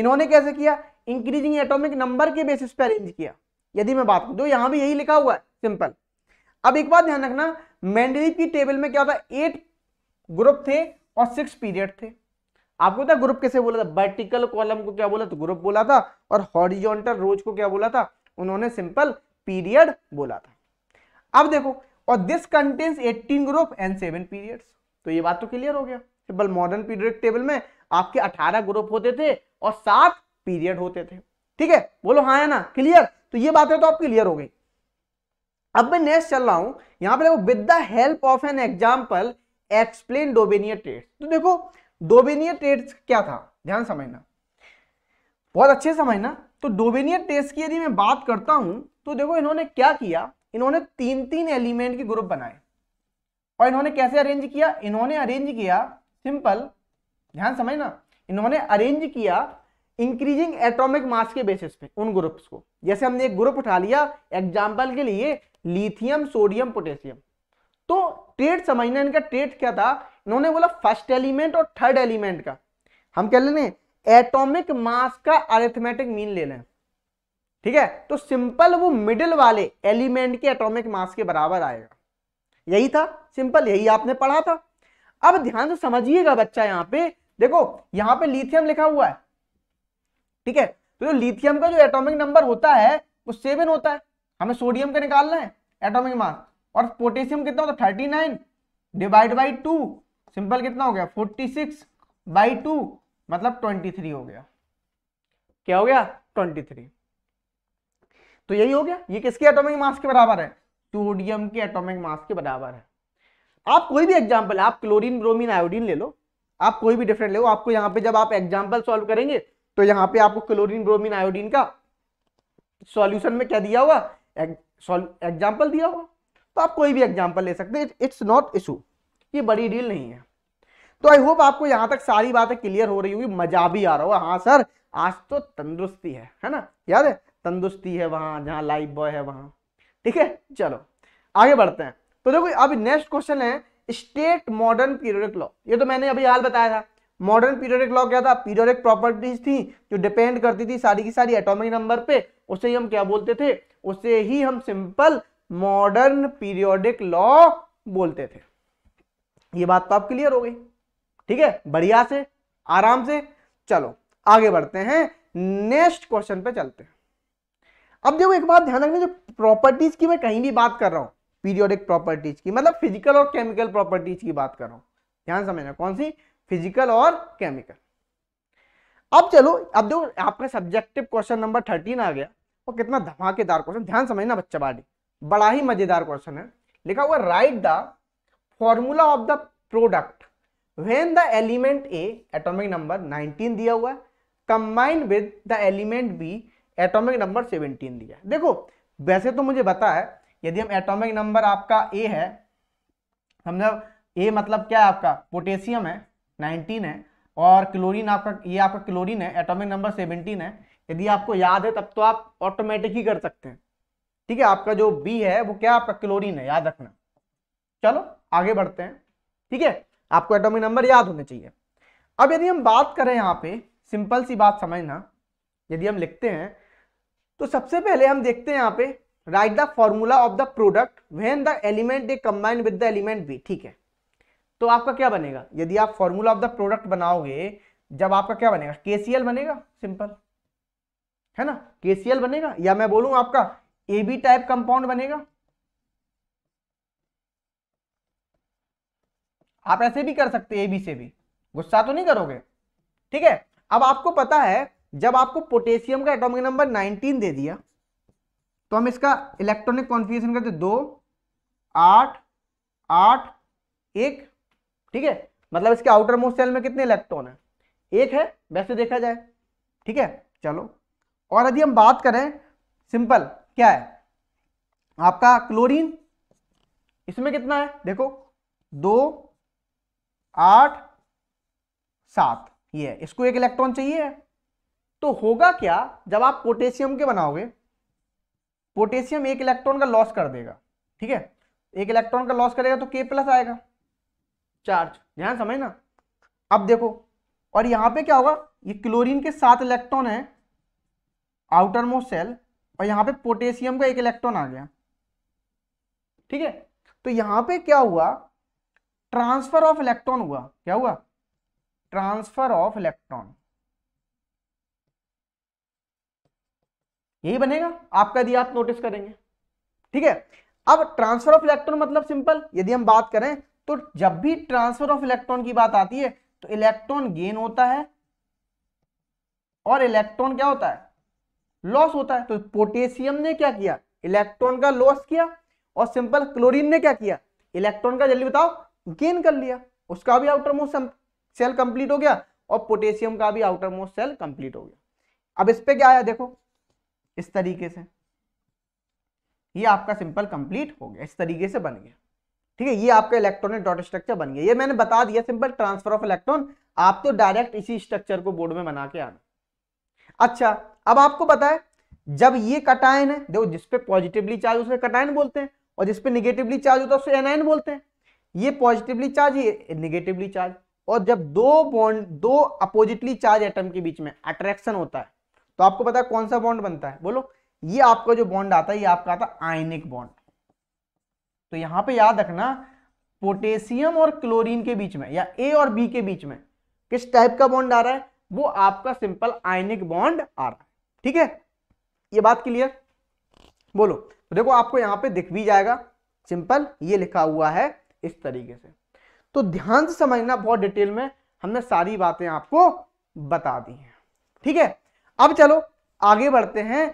इन्होंने कैसे किया इंक्रीजिंग एटॉमिक नंबर के बेसिस पे अरेंज किया यदि मैं बात करूं तो यहां भी यही लिखा हुआ है सिंपल अब एक बात ध्यान रखना मेंडली की टेबल में क्या था एट ग्रुप थे और सिक्स पीरियड थे आपको था ग्रुप कैसे बोला था वर्टिकल कॉलम को क्या बोला तो ग्रुप बोला था और हॉरिजॉन्टल रोज को क्या बोला था उन्होंने सिंपल पीरियड बोला था अब देखो और this contains 18 group and 7 periods तो ये बात तो क्लियर हो गया सिंपल मॉडर्न पीरियडिक टेबल में आपके 18 ग्रुप होते थे और सात पीरियड होते थे ठीक है बोलो हाँ या ना क्लियर तो ये बातें तो आप क्लियर हो गई अब मैं नेक्स्ट चल रहा हूं यहां पर with the help of an example explain Dobereiner triads तो देखो डोबेनियर ट्रेड्स क्या था ध्यान समझना बहुत अच्छे समझना तो डोबेनियर टेस्ट की यदि मैं बात करता हूं तो देखो इन्होंने क्या किया इन्होंने तीन तीन एलिमेंट के ग्रुप बनाए और इन्होंने कैसे अरेंज किया इन्होंने अरेंज किया सिंपल ध्यान समझना इन्होंने अरेंज किया इंक्रीजिंग एटॉमिक मास के बेसिस पे उन ग्रुप्स को जैसे हमने एक ग्रुप उठा लिया एग्जाम्पल के लिए लिथियम सोडियम पोटेशियम तो ट्रेट समझना इनका ट्रेट क्या था इन्होंने बोला फर्स्ट एलिमेंट और थर्ड एलिमेंट का हम कह लेने एटॉमिक मास का अरेथमेटिक मीन ले लें ठीक है तो सिंपल वो मिडिल वाले एलिमेंट के एटॉमिक मास के बराबर आएगा यही था सिंपल यही आपने पढ़ा था अब ध्यान से समझिएगा बच्चा यहाँ पे देखो यहाँ पे लिथियम लिखा हुआ है ठीक है तो जो लिथियम का जो एटॉमिक नंबर होता है वो सेवन होता है हमें सोडियम का निकालना है एटॉमिक मास और पोटेशियम कितना होता है thirty nine divide by two simple कितना हो गया फोर्टी सिक्स बाई टू मतलब ट्वेंटी थ्री हो गया क्या हो गया ट्वेंटी थ्री तो यही हो गया ये किसके एटोमिक मास के बराबर है सोडियम के एटोमिक मास के बराबर है आप कोई भी एग्जाम्पल आप क्लोरीन ब्रोमीन आयोडीन ले लो आप कोई भी डिफरेंट ले लो आपको यहाँ पे जब आप एग्जाम्पल सॉल्व करेंगे तो यहाँ पे आपको क्लोरीन ब्रोमीन आयोडीन का सॉल्यूशन में क्या दिया हुआ एग्जाम्पल दिया हुआ तो आप कोई भी एग्जाम्पल ले सकते हैं इट्स नॉट इशू ये बड़ी डील नहीं है तो आई होप आपको यहाँ तक सारी बातें क्लियर हो रही होगी मजा भी आ रहा होगा हाँ सर आज तो तंदुरुस्ती है है ना याद है तंदुरुस्ती है वहाँ जहाँ लाइफ बॉय है वहाँ ठीक है चलो आगे बढ़ते हैं तो देखो अब नेक्स्ट क्वेश्चन है स्टेट मॉडर्न पीरियडिक लॉ ये तो मैंने अभी हाल बताया था मॉडर्न पीरियडिक लॉ क्या था पीरियडिक प्रॉपर्टीज थी जो डिपेंड करती थी सारी की सारी एटॉमिक नंबर पे उसे ही हम क्या बोलते थे उसे ही हम सिंपल मॉडर्न पीरियोडिक लॉ बोलते थे ये बात तो आप क्लियर हो गई ठीक है बढ़िया से आराम से चलो आगे बढ़ते हैं नेक्स्ट क्वेश्चन पे चलते हैं अब देखो एक बात ध्यान रखना जो प्रॉपर्टीज की मैं कहीं भी बात कर रहा हूं पीरियोडिक प्रॉपर्टीज की मतलब फिजिकल और केमिकल प्रॉपर्टीज की बात कर रहा हूं ध्यान समझना कौन सी फिजिकल और केमिकल अब चलो अब देखो आपका सब्जेक्टिव क्वेश्चन नंबर थर्टीन आ गया और कितना धमाकेदार क्वेश्चन ध्यान समझना बच्चा बाड़ी बड़ा ही मजेदार क्वेश्चन है लिखा हुआ write the formula of the product when the element A atomic number nineteen दिया हुआ है combined with the element B atomic number seventeen दिया है देखो वैसे तो मुझे बता है यदि हम एटॉमिक नंबर आपका ए है हमने ए मतलब क्या है आपका पोटेशियम है 19 है और क्लोरीन आपका ये आपका क्लोरीन है एटॉमिक नंबर 17 है यदि आपको याद है तब तो आप ऑटोमेटिक ही कर सकते हैं ठीक है आपका जो बी है वो क्या आपका क्लोरीन है याद रखना चलो आगे बढ़ते हैं ठीक है आपको एटॉमिक नंबर याद होने चाहिए अब यदि हम बात करें यहाँ पे सिंपल सी बात समझना यदि हम लिखते हैं तो सबसे पहले हम देखते हैं यहाँ पे write the formula of the product when the element they combine with the element B ठीक है तो आपका क्या बनेगा यदि आप फॉर्मूला ऑफ द प्रोडक्ट बनाओगे जब आपका क्या बनेगा एल बनेगा सिंपल है ना एल बनेगा या मैं बोलूं आपका ए बी टाइप कंपाउंड बनेगा आप ऐसे भी कर सकते ए बी से भी गुस्सा तो नहीं करोगे ठीक है अब आपको पता है जब आपको पोटेशियम का एटॉमिक नंबर 19 दे दिया तो हम इसका इलेक्ट्रॉनिक कॉन्फिगेशन करते दो आठ आठ एक ठीक है मतलब इसके आउटर मोस्ट सेल में कितने इलेक्ट्रॉन है एक है वैसे देखा जाए ठीक है चलो और यदि हम बात करें सिंपल क्या है आपका क्लोरीन इसमें कितना है देखो दो आठ सात ये है इसको एक इलेक्ट्रॉन चाहिए तो होगा क्या जब आप पोटेशियम के बनाओगे पोटेशियम एक इलेक्ट्रॉन का लॉस कर देगा ठीक है एक इलेक्ट्रॉन का लॉस करेगा तो के प्लस आएगा चार्ज ध्यान समझना अब देखो और यहाँ पे क्या होगा ये क्लोरीन के सात इलेक्ट्रॉन है आउटर मोस्ट सेल और यहाँ पे पोटेशियम का एक इलेक्ट्रॉन आ गया ठीक है तो यहां पे क्या हुआ ट्रांसफर ऑफ इलेक्ट्रॉन हुआ क्या हुआ ट्रांसफर ऑफ इलेक्ट्रॉन यही बनेगा आपका यदि आप नोटिस करेंगे ठीक है अब ट्रांसफर ऑफ इलेक्ट्रॉन मतलब सिंपल यदि हम बात करें तो जब भी ट्रांसफर ऑफ इलेक्ट्रॉन की बात आती है तो इलेक्ट्रॉन गेन होता है और इलेक्ट्रॉन क्या होता है लॉस होता है तो पोटेशियम ने क्या किया इलेक्ट्रॉन का लॉस किया और सिंपल क्लोरीन ने क्या किया इलेक्ट्रॉन का जल्दी बताओ गेन कर लिया उसका भी आउटर मोस्ट सेल कंप्लीट हो गया और पोटेशियम का भी आउटर मोस्ट सेल कंप्लीट हो गया अब इस पे क्या आया देखो इस तरीके से ये आपका सिंपल कंप्लीट हो गया इस तरीके से बन गया ठीक है ये आपका इलेक्ट्रॉनिक डॉट स्ट्रक्चर बन गया ये मैंने बता दिया सिंपल ट्रांसफर ऑफ इलेक्ट्रॉन आप तो डायरेक्ट इसी स्ट्रक्चर को बोर्ड में बना के आना अच्छा अब आपको पता है जब ये कटायन है देखो जिसपे पॉजिटिवली चार्ज उसे कटायन बोलते हैं और जिसपे निगेटिवली चार्ज होता है उसे एनायन बोलते हैं ये पॉजिटिवली चार्ज ये निगेटिवली चार्ज और जब दो बॉन्ड दो अपोजिटली चार्ज एटम के बीच में अट्रैक्शन होता है तो आपको पता है कौन सा बॉन्ड बनता है बोलो ये आपका जो बॉन्ड आता है ये आपका आता आयनिक बॉन्ड तो यहां पे याद रखना पोटेशियम और क्लोरीन के बीच में या ए और बी के बीच में किस टाइप का बॉन्ड आ रहा है वो आपका सिंपल आयनिक बॉन्ड आ रहा है ठीक है ये बात क्लियर बोलो तो देखो आपको यहां पे दिख भी जाएगा सिंपल ये लिखा हुआ है इस तरीके से तो ध्यान से समझना बहुत डिटेल में हमने सारी बातें आपको बता दी हैं ठीक है अब चलो आगे बढ़ते हैं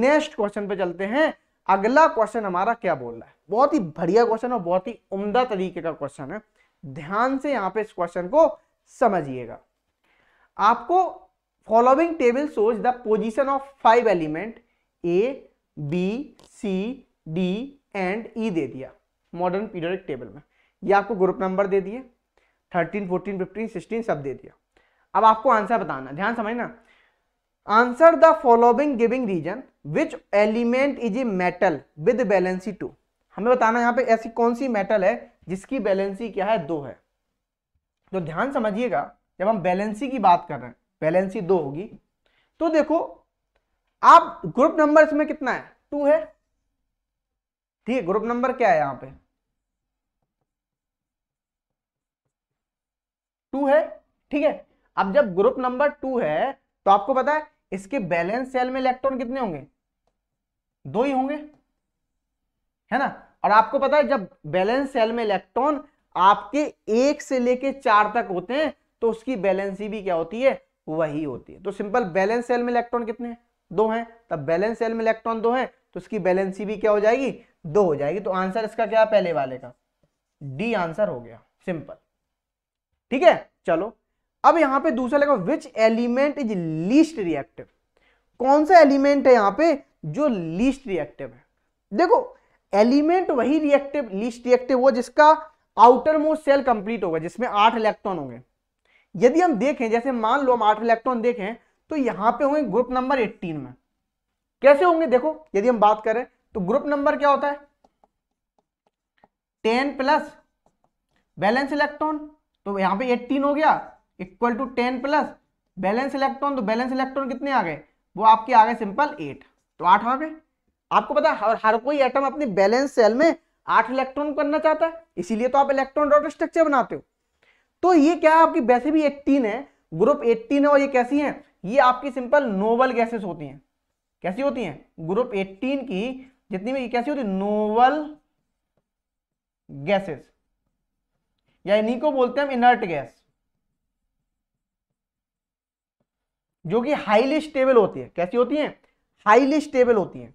नेक्स्ट क्वेश्चन पे चलते हैं अगला क्वेश्चन हमारा क्या बोल रहा है बहुत ही बढ़िया क्वेश्चन और बहुत ही उम्दा तरीके का क्वेश्चन है ध्यान से यहां पे इस क्वेश्चन को समझिएगा आपको following table shows the position of five element A B C D and E दे दिया मॉडर्न पीरियडिक टेबल में ये आपको ग्रुप नंबर दे दिए थर्टीन फोर्टीन फिफ्टीन सिक्सटीन सब दे दिया अब आपको आंसर बताना ध्यान समझना answer the following giving reason which element is a metal with valency two हमें बताना यहां पे ऐसी कौन सी मेटल है जिसकी बैलेंसी क्या है दो है तो ध्यान समझिएगा जब हम बैलेंसी की बात कर रहे हैं बैलेंसी दो होगी तो देखो आप ग्रुप नंबर इसमें कितना है टू है ठीक है ग्रुप नंबर क्या है यहां पे टू है ठीक है अब जब ग्रुप नंबर टू है तो आपको पता है इसके बैलेंस सेल में इलेक्ट्रॉन कितने होंगे दो ही होंगे है ना और आपको पता है जब बैलेंस सेल में इलेक्ट्रॉन आपके एक से लेके चार तक होते हैं तो उसकी बैलेंसी भी क्या होती है वही होती है तो सिंपल बैलेंस सेल में इलेक्ट्रॉन कितने दो हैं तब बैलेंस सेल में इलेक्ट्रॉन दो हैं तो उसकी बैलेंसी भी क्या हो जाएगी दो हो जाएगी तो आंसर इसका क्या पहले वाले का डी आंसर हो गया सिंपल ठीक है चलो अब यहां पे दूसरा लगा which element is least reactive कौन सा एलिमेंट है यहां पे जो लीस्ट रिएक्टिव है देखो एलिमेंट वही रिएक्टिव लीस्ट रिएक्टिव वो जिसका आउटर मोस्ट सेल कंप्लीट होगा जिसमें आठ इलेक्ट्रॉन होंगे यदि हम देखें जैसे मान लो हम आठ इलेक्ट्रॉन देखें तो यहां पे होंगे ग्रुप नंबर एट्टीन में कैसे होंगे देखो यदि हम बात करें तो ग्रुप नंबर क्या होता है टेन प्लस बैलेंस इलेक्ट्रॉन तो यहां पे एट्टीन हो गया equal to ten plus valence electron तो बैलेंस इलेक्ट्रॉन कितने आ गए वो आपके आ गए सिंपल एट तो आठ आ गए आपको पता हर, हर कोई एटम अपनी बैलेंस सेल में आठ इलेक्ट्रॉन करना चाहता है इसीलिए तो आप इलेक्ट्रॉन डॉट स्ट्रक्चर बनाते हो तो ये क्या है आपकी वैसे भी एट्टीन है ग्रुप एट्टीन है और ये कैसी है ये आपकी सिंपल नोवल गैसेस होती हैं कैसी होती हैं ग्रुप एट्टीन की जितनी भी कैसी होती है नोवल गैसेस या इन्हीं को बोलते हैं हम इनर्ट गैस जो कि हाईली स्टेबल होती है कैसी होती है हाईली स्टेबल होती है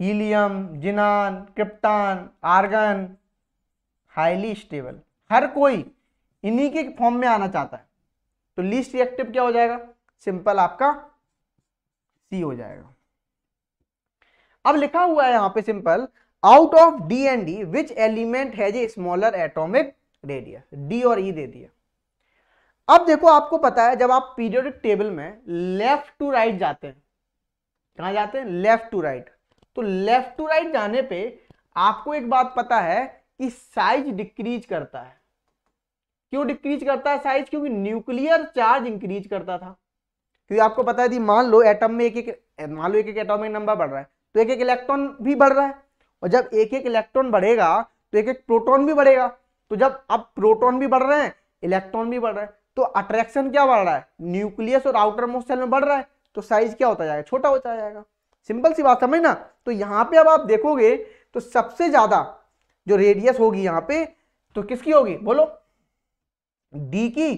helium xenon krypton argon highly stable हर कोई इन्हीं के फॉर्म में आना चाहता है तो लीस्ट रिएक्टिव क्या हो जाएगा सिंपल आपका सी हो जाएगा अब लिखा हुआ है यहां पे simple out of D and D which element has a smaller atomic radius D और ई e दे दिया अब देखो आपको पता है जब आप पीरियोडिक टेबल में लेफ्ट टू राइट जाते हैं कहा जाते हैं लेफ्ट टू राइट तो लेफ्ट टू राइट जाने पे आपको एक बात पता है कि साइज डिक्रीज करता है क्यों डिक्रीज करता है साइज क्योंकि न्यूक्लियर चार्ज इंक्रीज करता था क्योंकि आपको पता है मान लो एटम में एक एक मान लो एक एक एटॉमिक नंबर बढ़ रहा है तो एक एक इलेक्ट्रॉन भी बढ़ रहा है और जब एक एक इलेक्ट्रॉन बढ़ेगा तो एक एक प्रोटॉन भी बढ़ेगा तो जब अब प्रोटॉन भी बढ़ रहे हैं इलेक्ट्रॉन भी बढ़ रहे हैं तो अट्रैक्शन क्या बढ़ रहा है न्यूक्लियस और आउटर मोस्ट सेल में बढ़ रहा है तो साइज क्या होता जाएगा छोटा होता जाएगा सिंपल सी बात समझ ना तो यहाँ पे अब आप देखोगे तो सबसे ज्यादा जो रेडियस होगी यहाँ पे तो किसकी होगी बोलो डी की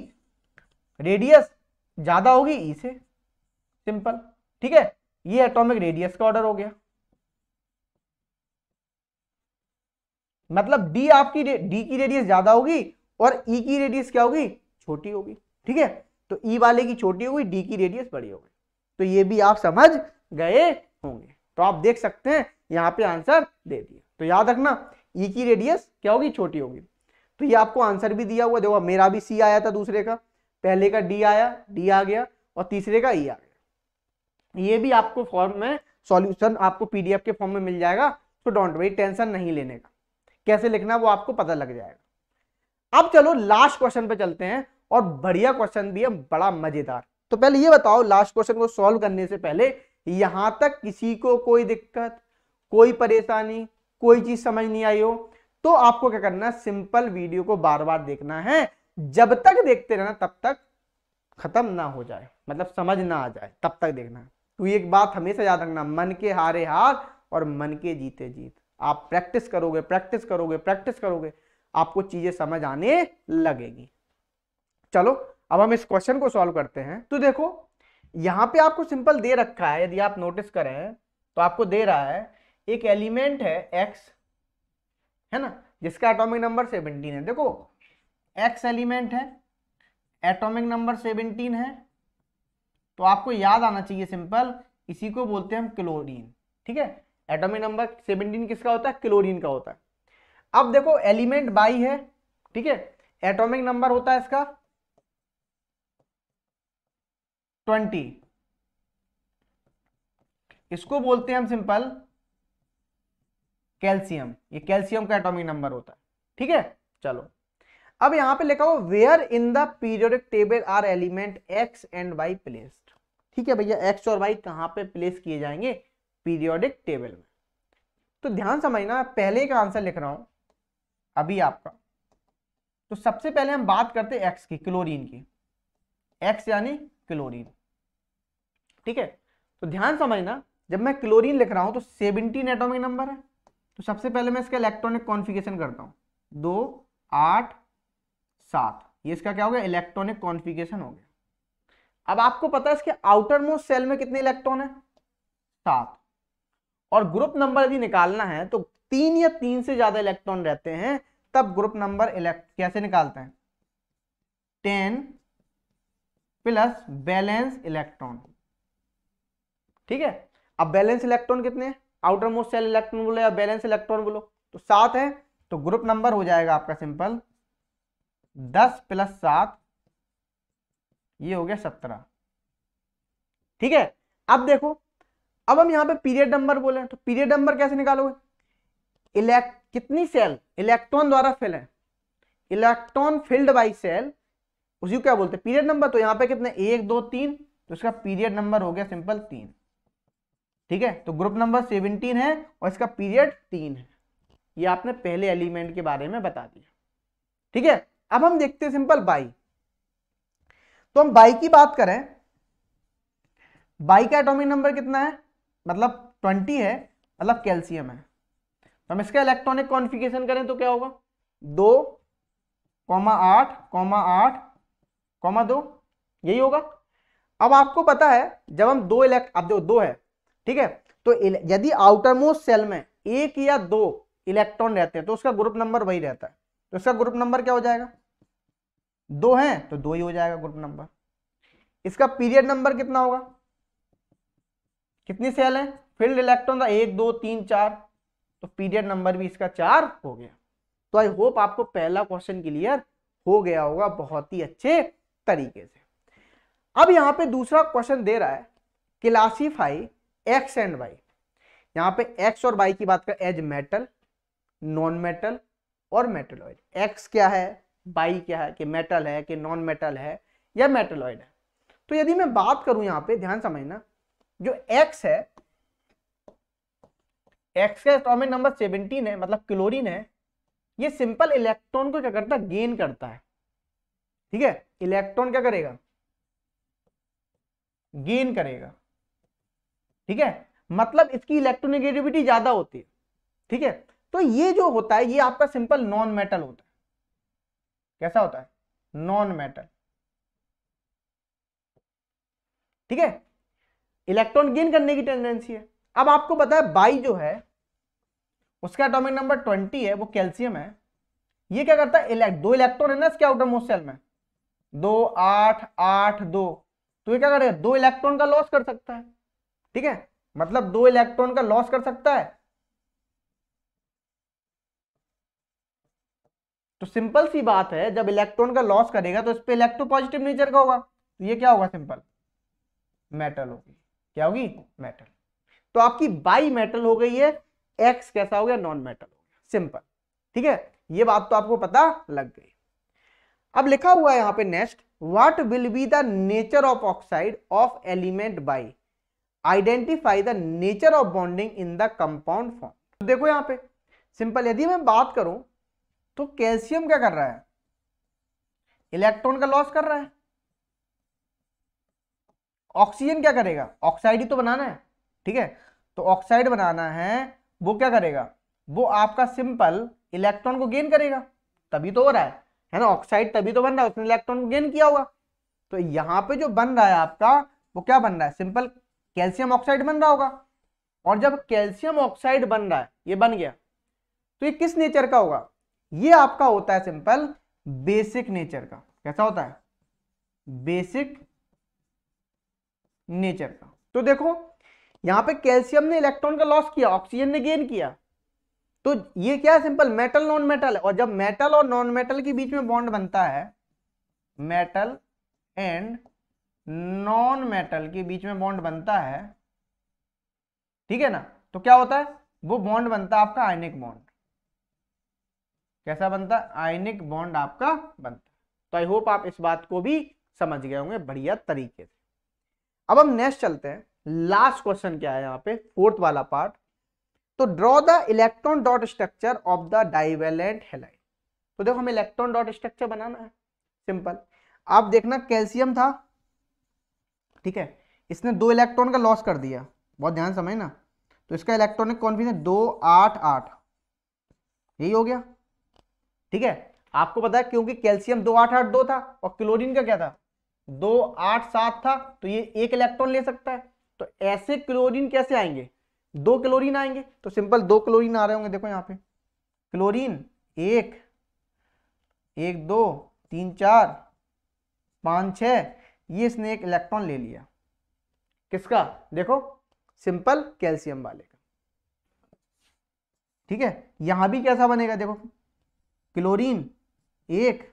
रेडियस ज्यादा होगी ई e से सिंपल ठीक है ये एटॉमिक रेडियस का ऑर्डर हो गया मतलब डी आपकी डी की रेडियस ज्यादा होगी और ई e की रेडियस क्या होगी छोटी होगी ठीक है तो ई e वाले की छोटी होगी डी की रेडियस बड़ी होगी तो ये भी आप समझ गए होंगे तो आप देख सकते हैं यहाँ पे आंसर दे दिया तो याद रखना ई e की रेडियस क्या होगी छोटी होगी तो ये आपको आंसर भी दिया हुआ देखो मेरा भी सी आया था दूसरे का पहले का डी आया डी आ गया और तीसरे का ई e आ गया ये भी आपको फॉर्म में सॉल्यूशन आपको पीडीएफ के फॉर्म में मिल जाएगा तो डोंट वेरी टेंशन नहीं लेने का कैसे लिखना वो आपको पता लग जाएगा अब चलो लास्ट क्वेश्चन पे चलते हैं और बढ़िया क्वेश्चन भी है बड़ा मजेदार तो पहले ये बताओ लास्ट क्वेश्चन को सॉल्व करने से पहले यहां तक किसी को कोई दिक्कत कोई परेशानी कोई चीज समझ नहीं आई हो तो आपको क्या करना है सिंपल वीडियो को बार बार देखना है जब तक देखते रहना तब तक खत्म ना हो जाए मतलब समझ ना आ जाए तब तक देखना तो एक बात हमेशा याद रखना मन के हारे हार और मन के जीते जीत आप प्रैक्टिस करोगे प्रैक्टिस करोगे प्रैक्टिस करोगे आपको चीजें समझ आने लगेगी चलो अब हम इस क्वेश्चन को सॉल्व करते हैं तो देखो यहां पे आपको सिंपल दे रखा है यदि आप नोटिस करें तो आपको दे रहा है एक एलिमेंट है एक्स है ना जिसका एटॉमिक नंबर सेवनटीन है देखो एक्स एलिमेंट है एटॉमिक नंबर सेवनटीन है तो आपको याद आना चाहिए सिंपल इसी को बोलते हैं हम क्लोरीन ठीक है एटॉमिक नंबर सेवनटीन किसका होता है क्लोरीन का होता है अब देखो एलिमेंट बाई है ठीक है एटॉमिक नंबर होता है इसका ट्वेंटी इसको बोलते हैं हम सिंपल कैल्शियम ये कैल्शियम का एटॉमिक नंबर होता है ठीक है चलो अब यहां पे लिखा हुआ where in the periodic table are element X and Y placed ठीक है भैया एक्स और वाई कहां पे प्लेस किए जाएंगे पीरियोडिक टेबल में तो ध्यान समझना पहले का आंसर लिख रहा हूं अभी आपका तो सबसे पहले हम बात करते हैं एक्स की क्लोरीन की एक्स यानी क्लोरीन ठीक है तो ध्यान समझना जब मैं क्लोरीन लिख रहा हूं तो सेवनटीन एटोमिक नंबर है तो सबसे पहले मैं इसका इलेक्ट्रॉनिक कॉन्फिगेशन करता हूं दो आठ सात ये इसका क्या हो गया इलेक्ट्रॉनिक कॉन्फिगेशन हो गया अब आपको पता है इसके आउटर मोस्ट सेल में कितने इलेक्ट्रॉन है सात और ग्रुप नंबर यदि निकालना है तो तीन या तीन से ज्यादा इलेक्ट्रॉन रहते हैं तब ग्रुप नंबर इलेक्ट कैसे निकालते हैं टेन प्लस बैलेंस इलेक्ट्रॉन ठीक है अब बैलेंस इलेक्ट्रॉन कितने आउटर मोस्ट सेल इलेक्ट्रॉन बोलो या बैलेंस इलेक्ट्रॉन बोलो तो सात है तो ग्रुप नंबर हो जाएगा आपका सिंपल दस प्लस सात ये हो गया सत्रह ठीक है अब देखो अब हम यहां पे पीरियड नंबर बोले तो पीरियड नंबर कैसे निकालोगे इलेक्ट कितनी सेल इलेक्ट्रॉन द्वारा फिल है इलेक्ट्रॉन फिल्ड बाई सेल उसी क्या बोलते हैं पीरियड नंबर तो यहां पे कितने एक दो तीन तो इसका पीरियड नंबर हो गया सिंपल तीन ठीक है तो ग्रुप नंबर सेवनटीन है और इसका पीरियड तीन है ये आपने पहले एलिमेंट के बारे में बता दिया ठीक है अब हम देखते हैं सिंपल बाई तो हम बाई की बात करें बाई का एटोमिक नंबर कितना है मतलब ट्वेंटी है मतलब कैल्सियम है तो हम इसका इलेक्ट्रॉनिक कॉन्फिगेशन करें तो क्या होगा दो कॉमा आठ कॉमा आठ कॉमा दो यही होगा अब आपको पता है जब हम दो इलेक्ट अब जो दो है ठीक है तो यदि आउटर मोस्ट सेल में एक या दो इलेक्ट्रॉन रहते हैं तो उसका ग्रुप नंबर वही रहता है तो उसका ग्रुप नंबर क्या हो जाएगा दो हैं तो दो ही हो जाएगा ग्रुप नंबर इसका पीरियड नंबर कितना होगा कितनी सेल है फील्ड इलेक्ट्रॉन था एक दो तीन चार तो पीरियड नंबर भी इसका चार हो गया तो आई होप आपको पहला क्वेश्चन क्लियर हो गया होगा बहुत ही अच्छे तरीके से अब यहां पे दूसरा क्वेश्चन दे रहा है क्लासीफाई एक्स एंड वाई यहां पे एक्स और वाई की बात कर एज मेटल नॉन मेटल और मेटलॉइड एक्स क्या है वाई क्या है कि मेटल है कि नॉन मेटल है या मेटलॉइड है तो यदि मैं बात करूं यहां पे ध्यान समझना जो एक्स है एक्स का एटॉमिक नंबर 17 है मतलब क्लोरीन है ये सिंपल इलेक्ट्रॉन को क्या करता है गेन करता है ठीक है इलेक्ट्रॉन क्या करेगा गेन करेगा ठीक है मतलब इसकी इलेक्ट्रोनेगेटिविटी ज्यादा होती है ठीक है तो ये जो होता है ये आपका सिंपल नॉन मेटल होता है कैसा होता है नॉन मेटल ठीक है इलेक्ट्रॉन गेन करने की टेंडेंसी है अब आपको पता है बाई जो है उसका एटॉमिक नंबर ट्वेंटी है वो कैल्सियम है ये क्या करता है इलेक्ट दो इलेक्ट्रॉन है ना इसके आउटर मोस्ट सेल में दो आठ आठ दो तो ये क्या करेगा दो इलेक्ट्रॉन का लॉस कर सकता है ठीक है मतलब दो इलेक्ट्रॉन का लॉस कर सकता है तो सिंपल सी बात है जब इलेक्ट्रॉन का लॉस करेगा तो इस पर इलेक्ट्रोपॉजिटिव नेचर का होगा तो ये क्या होगा सिंपल मेटल होगी क्या होगी मेटल तो आपकी बाई मेटल हो गई है एक्स कैसा हो गया नॉन मेटल हो गया सिंपल ठीक है ये बात तो आपको पता लग गई अब लिखा हुआ है यहां पे next what will be the nature of oxide of element by identify the nature of bonding in the compound form तो देखो यहां पे सिंपल यदि मैं बात करूं तो कैल्शियम क्या कर रहा है इलेक्ट्रॉन का लॉस कर रहा है ऑक्सीजन क्या करेगा ऑक्साइड ही तो बनाना है ठीक है तो ऑक्साइड बनाना है वो क्या करेगा वो आपका सिंपल इलेक्ट्रॉन को गेन करेगा तभी तो हो रहा है है ना ऑक्साइड तभी तो बन रहा है उसने इलेक्ट्रॉन को गेन किया होगा तो यहां पे जो बन रहा है आपका वो क्या बन रहा है सिंपल कैल्शियम ऑक्साइड बन रहा होगा और जब कैल्शियम ऑक्साइड बन रहा है ये बन गया तो ये किस नेचर का होगा ये आपका होता है सिंपल बेसिक नेचर का कैसा होता है बेसिक नेचर का तो देखो यहां पे कैल्शियम ने इलेक्ट्रॉन का लॉस किया ऑक्सीजन ने गेन किया तो ये क्या है सिंपल मेटल नॉन मेटल और जब मेटल और नॉन मेटल के बीच में बॉन्ड बनता है मेटल एंड नॉन मेटल के बीच में बॉन्ड बनता है ठीक है ना तो क्या होता है वो बॉन्ड बनता है आपका आयनिक बॉन्ड कैसा बनता है आयनिक बॉन्ड आपका बनता है तो आई होप आप इस बात को भी समझ गए होंगे बढ़िया तरीके से अब हम नेक्स्ट चलते हैं लास्ट क्वेश्चन क्या है यहाँ पे फोर्थ वाला पार्ट तो draw the electron dot structure of the divalent halide तो देखो हमें इलेक्ट्रॉन डॉट स्ट्रक्चर बनाना है सिंपल आप देखना कैल्शियम था ठीक है इसने दो इलेक्ट्रॉन का लॉस कर दिया बहुत ध्यान समझ ना तो इसका इलेक्ट्रॉनिक कॉन्फिडेंस दो आठ आठ यही हो गया ठीक है आपको पता है क्योंकि कैल्शियम दो आठ आठ दो था और क्लोरीन का क्या था दो आठ सात था तो ये एक इलेक्ट्रॉन ले सकता है तो ऐसे क्लोरीन कैसे आएंगे दो क्लोरीन आएंगे तो सिंपल दो क्लोरीन आ रहे होंगे देखो यहां पे क्लोरीन एक एक दो तीन चार पांच छः ये इसने एक इलेक्ट्रॉन ले लिया किसका देखो सिंपल कैल्शियम वाले का ठीक है यहां भी कैसा बनेगा देखो क्लोरीन एक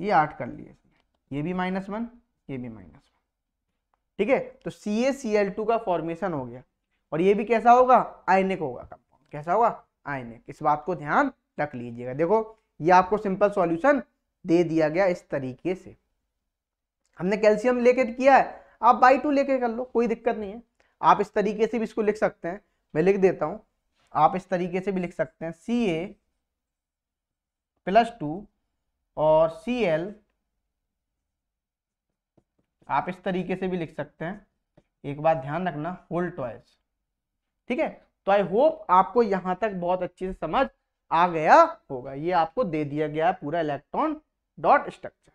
ये आठ कर लिए ये भी माइनस वन ये भी माइनस वन ठीक है तो C A C L two का फॉर्मेशन हो गया और ये भी कैसा होगा आयनिक होगा कंपाउंड कैसा होगा आयनिक इस बात को ध्यान रख लीजिएगा देखो ये आपको सिंपल सॉल्यूशन दे दिया गया इस तरीके से हमने कैल्शियम लेके किया है आप बाई टू लेके कर लो कोई दिक्कत नहीं है आप इस तरीके से भी इसको लिख सकते हैं मैं लिख देता हूं आप इस तरीके से भी लिख सकते हैं सी ए प्लस टू और सी एल आप इस तरीके से भी लिख सकते हैं एक बार ध्यान रखना होल टॉयज ठीक है तो आई होप आपको यहां तक बहुत अच्छे से समझ आ गया होगा ये आपको दे दिया गया है पूरा इलेक्ट्रॉन डॉट स्ट्रक्चर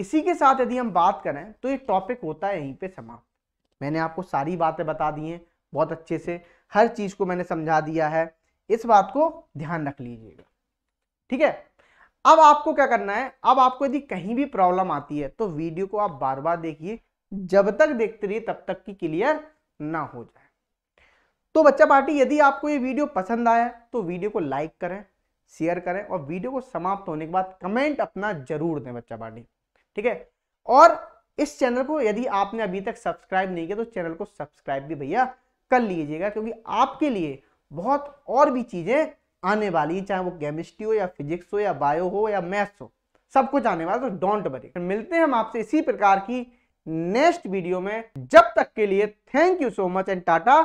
इसी के साथ यदि हम बात करें तो ये टॉपिक होता है यहीं पे समाप्त मैंने आपको सारी बातें बता दी हैं बहुत अच्छे से हर चीज को मैंने समझा दिया है इस बात को ध्यान रख लीजिएगा ठीक है अब आपको क्या करना है अब आपको यदि कहीं भी प्रॉब्लम आती है तो वीडियो को आप बार बार देखिए जब तक देखते रहिए तब तक की क्लियर ना हो जाए तो बच्चा पार्टी यदि आपको ये वीडियो पसंद आया तो वीडियो को लाइक करें शेयर करें और वीडियो को समाप्त होने के बाद कमेंट अपना जरूर दें बच्चा पार्टी ठीक है और इस चैनल को यदि आपने अभी तक सब्सक्राइब नहीं किया तो चैनल को सब्सक्राइब भी भैया कर लीजिएगा क्योंकि आपके लिए बहुत और भी चीज़ें आने वाली चाहे वो केमिस्ट्री हो या फिजिक्स हो या बायो हो या मैथ्स हो सब कुछ आने वाला तो डोंट वरी तो मिलते हैं हम आपसे इसी प्रकार की नेक्स्ट वीडियो में जब तक के लिए thank you so much and टाटा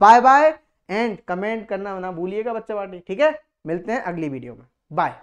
बाय बाय एंड कमेंट करना ना भूलिएगा बच्चा पार्टी ठीक है मिलते हैं अगली वीडियो में बाय